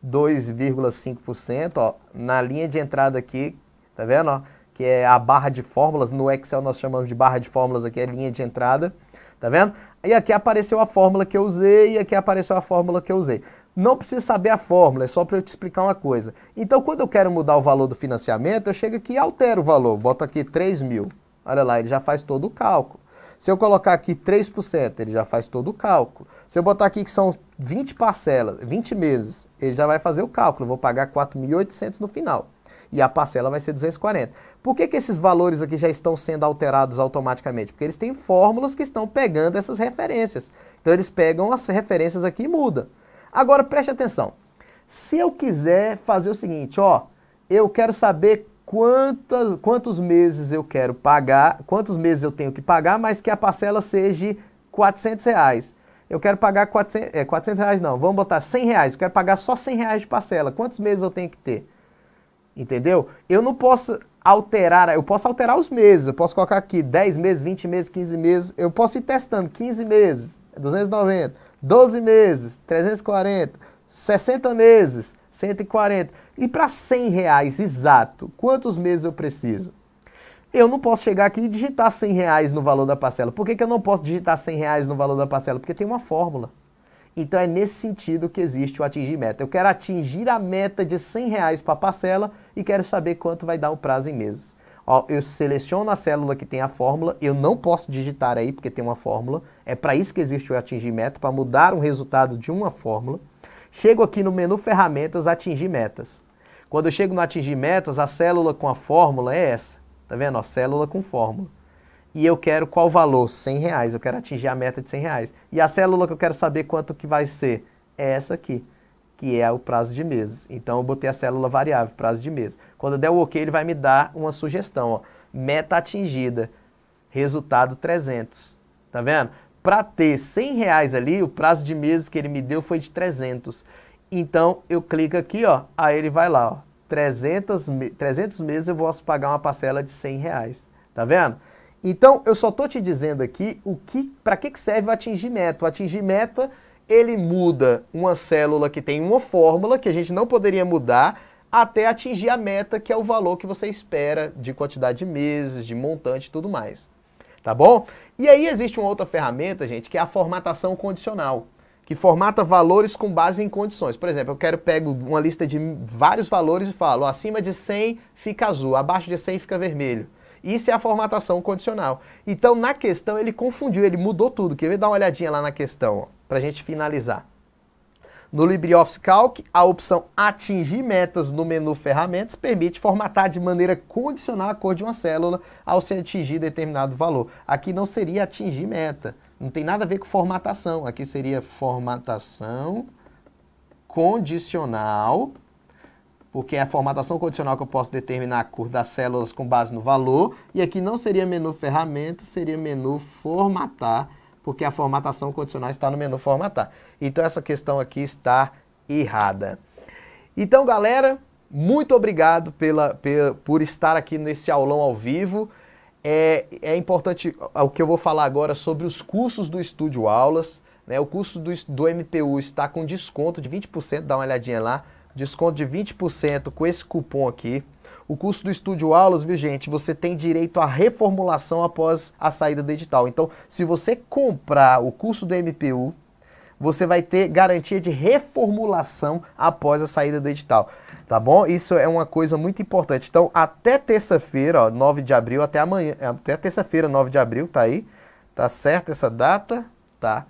2,5%. Ó, na linha de entrada aqui, tá vendo? Ó, que é a barra de fórmulas. No Excel nós chamamos de barra de fórmulas aqui, é linha de entrada. Tá vendo? E aqui apareceu a fórmula que eu usei e aqui apareceu a fórmula que eu usei. Não precisa saber a fórmula, é só para eu te explicar uma coisa. Então, quando eu quero mudar o valor do financiamento, eu chego aqui e altero o valor. Boto aqui 3 mil. Olha lá, ele já faz todo o cálculo. Se eu colocar aqui 3%, ele já faz todo o cálculo. Se eu botar aqui que são 20 parcelas, 20 meses, ele já vai fazer o cálculo. Eu vou pagar 4.800 no final. E a parcela vai ser 240. Por que, que esses valores aqui já estão sendo alterados automaticamente? Porque eles têm fórmulas que estão pegando essas referências. Então eles pegam as referências aqui e mudam. Agora preste atenção. Se eu quiser fazer o seguinte, ó, eu quero saber quantas, quantos meses eu quero pagar, quantos meses eu tenho que pagar, mas que a parcela seja 400 reais. Eu quero pagar 400, é, 400 reais não, vamos botar 100 reais, eu quero pagar só 100 reais de parcela. Quantos meses eu tenho que ter? Entendeu? Eu não posso alterar, eu posso alterar os meses, eu posso colocar aqui 10 meses, 20 meses, 15 meses, eu posso ir testando, 15 meses, 290. 12 meses, 340. 60 meses, 140. E para 100 reais exato, quantos meses eu preciso? Eu não posso chegar aqui e digitar 100 reais no valor da parcela. Por que, que eu não posso digitar 100 reais no valor da parcela? Porque tem uma fórmula. Então é nesse sentido que existe o atingir meta. Eu quero atingir a meta de 100 reais para a parcela e quero saber quanto vai dar o prazo em meses. Ó, eu seleciono a célula que tem a fórmula, eu não posso digitar aí porque tem uma fórmula, é para isso que existe o atingir meta, para mudar um resultado de uma fórmula. Chego aqui no menu ferramentas, atingir metas. Quando eu chego no atingir metas, a célula com a fórmula é essa, tá vendo? Ó, célula com fórmula. E eu quero qual valor? 100 reais, eu quero atingir a meta de 100 reais. E a célula que eu quero saber quanto que vai ser é essa aqui que é o prazo de meses. Então eu botei a célula variável, prazo de meses. Quando eu der o OK, ele vai me dar uma sugestão, ó, meta atingida, resultado 300. Tá vendo? Para ter 100 reais ali, o prazo de meses que ele me deu foi de 300. Então eu clico aqui, ó, aí ele vai lá, ó, 300, 300 meses eu posso pagar uma parcela de 100 reais. Tá vendo? Então eu só tô te dizendo aqui o que, para que, que serve o atingir meta. O atingir meta ele muda uma célula que tem uma fórmula que a gente não poderia mudar até atingir a meta, que é o valor que você espera de quantidade de meses, de montante e tudo mais. Tá bom? E aí existe uma outra ferramenta, gente, que é a formatação condicional, que formata valores com base em condições. Por exemplo, eu quero pego uma lista de vários valores e falo, acima de 100 fica azul, abaixo de 100 fica vermelho. Isso é a formatação condicional. Então, na questão, ele confundiu, ele mudou tudo. Quer ver Dá uma olhadinha lá na questão, ó para a gente finalizar. No LibreOffice Calc, a opção Atingir metas no menu Ferramentas permite formatar de maneira condicional a cor de uma célula ao se atingir determinado valor. Aqui não seria atingir meta, não tem nada a ver com formatação. Aqui seria formatação condicional, porque é a formatação condicional que eu posso determinar a cor das células com base no valor, e aqui não seria menu Ferramentas, seria menu Formatar porque a formatação condicional está no menu formatar. Então essa questão aqui está errada. Então, galera, muito obrigado pela, pela, por estar aqui nesse aulão ao vivo. É, é importante ah, o que eu vou falar agora é sobre os cursos do Estúdio Aulas. Né? O curso do, do MPU está com desconto de 20%, dá uma olhadinha lá. Desconto de 20% com esse cupom aqui. O curso do Estúdio Aulas, viu gente, você tem direito à reformulação após a saída do edital. Então, se você comprar o curso do MPU, você vai ter garantia de reformulação após a saída do edital, tá bom? Isso é uma coisa muito importante. Então, até terça-feira, 9 de abril, até amanhã, é, até terça-feira, 9 de abril, tá aí? Tá certo essa data? Tá.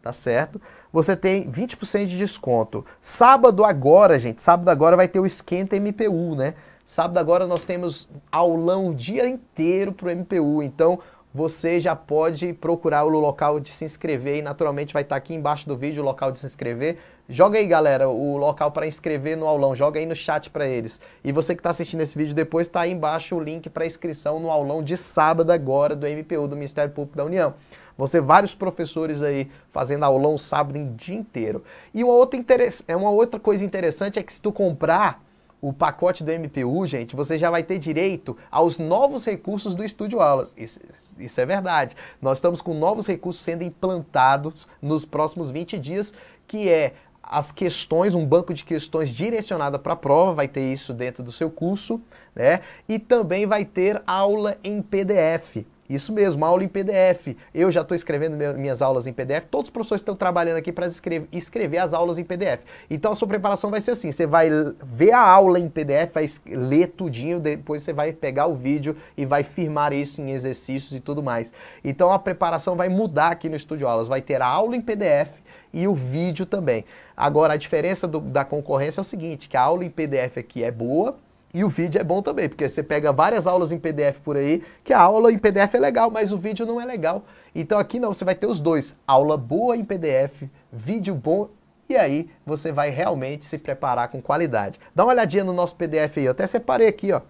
Tá certo? Você tem 20% de desconto. Sábado agora, gente, sábado agora vai ter o esquenta MPU, né? Sábado agora nós temos aulão o dia inteiro para o MPU, então você já pode procurar o local de se inscrever e naturalmente vai estar aqui embaixo do vídeo o local de se inscrever. Joga aí, galera, o local para inscrever no aulão, joga aí no chat para eles. E você que está assistindo esse vídeo depois, está aí embaixo o link para inscrição no aulão de sábado agora do MPU, do Ministério Público da União. Você vários professores aí fazendo aulão sábado em dia inteiro. E uma outra, é uma outra coisa interessante é que se tu comprar o pacote do MPU, gente, você já vai ter direito aos novos recursos do Estúdio Aulas. Isso, isso, é verdade. Nós estamos com novos recursos sendo implantados nos próximos 20 dias, que é as questões, um banco de questões direcionada para a prova, vai ter isso dentro do seu curso, né? E também vai ter aula em PDF. Isso mesmo, aula em PDF. Eu já estou escrevendo minhas aulas em PDF. Todos os professores estão trabalhando aqui para escrever, escrever, as aulas em PDF. Então a sua preparação vai ser assim: você vai ver a aula em PDF, vai ler tudinho, depois você vai pegar o vídeo e vai firmar isso em exercícios e tudo mais. Então a preparação vai mudar aqui no Estúdio Aulas. Vai ter a aula em PDF e o vídeo também. Agora a diferença do, da concorrência é o seguinte: que a aula em PDF aqui é boa e o vídeo é bom também, porque você pega várias aulas em PDF por aí, que a aula em PDF é legal, mas o vídeo não é legal. Então aqui não, você vai ter os dois: aula boa em PDF, vídeo bom, e aí você vai realmente se preparar com qualidade. Dá uma olhadinha no nosso PDF aí, eu até separei aqui, ó,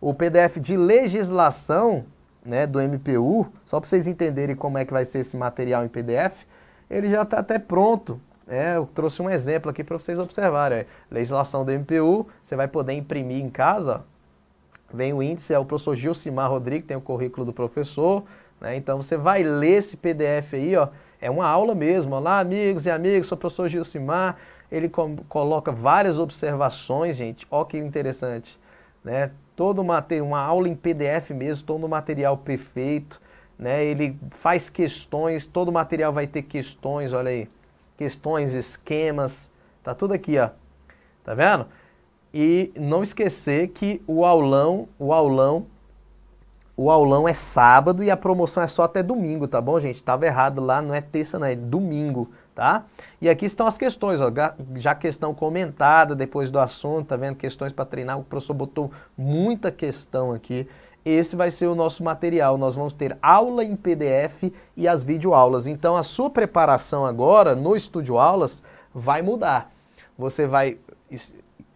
o PDF de legislação né, do MPU, só para vocês entenderem como é que vai ser esse material em PDF, ele já está até pronto. É, eu trouxe um exemplo aqui para vocês observarem. Legislação do MPU, você vai poder imprimir em casa. Vem o índice, é o professor Gilcimar Rodrigues, tem o currículo do professor. Né? Então você vai ler esse PDF aí, ó. É uma aula mesmo. Olá, amigos e amigas, sou o professor Gilcimar. Ele coloca várias observações, gente. Ó que interessante. Né? Todo uma, uma aula em PDF mesmo, todo o material perfeito. Né? Ele faz questões, todo o material vai ter questões, olha aí questões, esquemas, tá tudo aqui, ó. Tá vendo? E não esquecer que o aulão, o aulão, o aulão é sábado e a promoção é só até domingo, tá bom, gente? Tava errado lá, não é terça, não, é domingo, tá? E aqui estão as questões, ó, já questão comentada depois do assunto, tá vendo? Questões para treinar, o professor botou muita questão aqui esse vai ser o nosso material. Nós vamos ter aula em PDF e as videoaulas. Então a sua preparação agora no Estúdio Aulas vai mudar. Você vai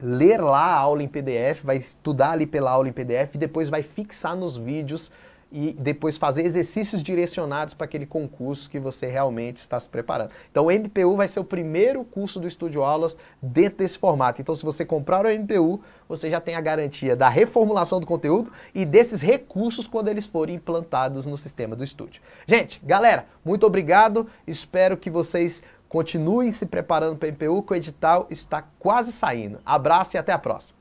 ler lá a aula em PDF, vai estudar ali pela aula em PDF e depois vai fixar nos vídeos e depois fazer exercícios direcionados para aquele concurso que você realmente está se preparando. Então o MPU vai ser o primeiro curso do Estúdio Aulas dentro desse formato. Então se você comprar o MPU, você já tem a garantia da reformulação do conteúdo e desses recursos quando eles forem implantados no sistema do estúdio. Gente, galera, muito obrigado. Espero que vocês continuem se preparando para o MPU, que o edital está quase saindo. Abraço e até a próxima.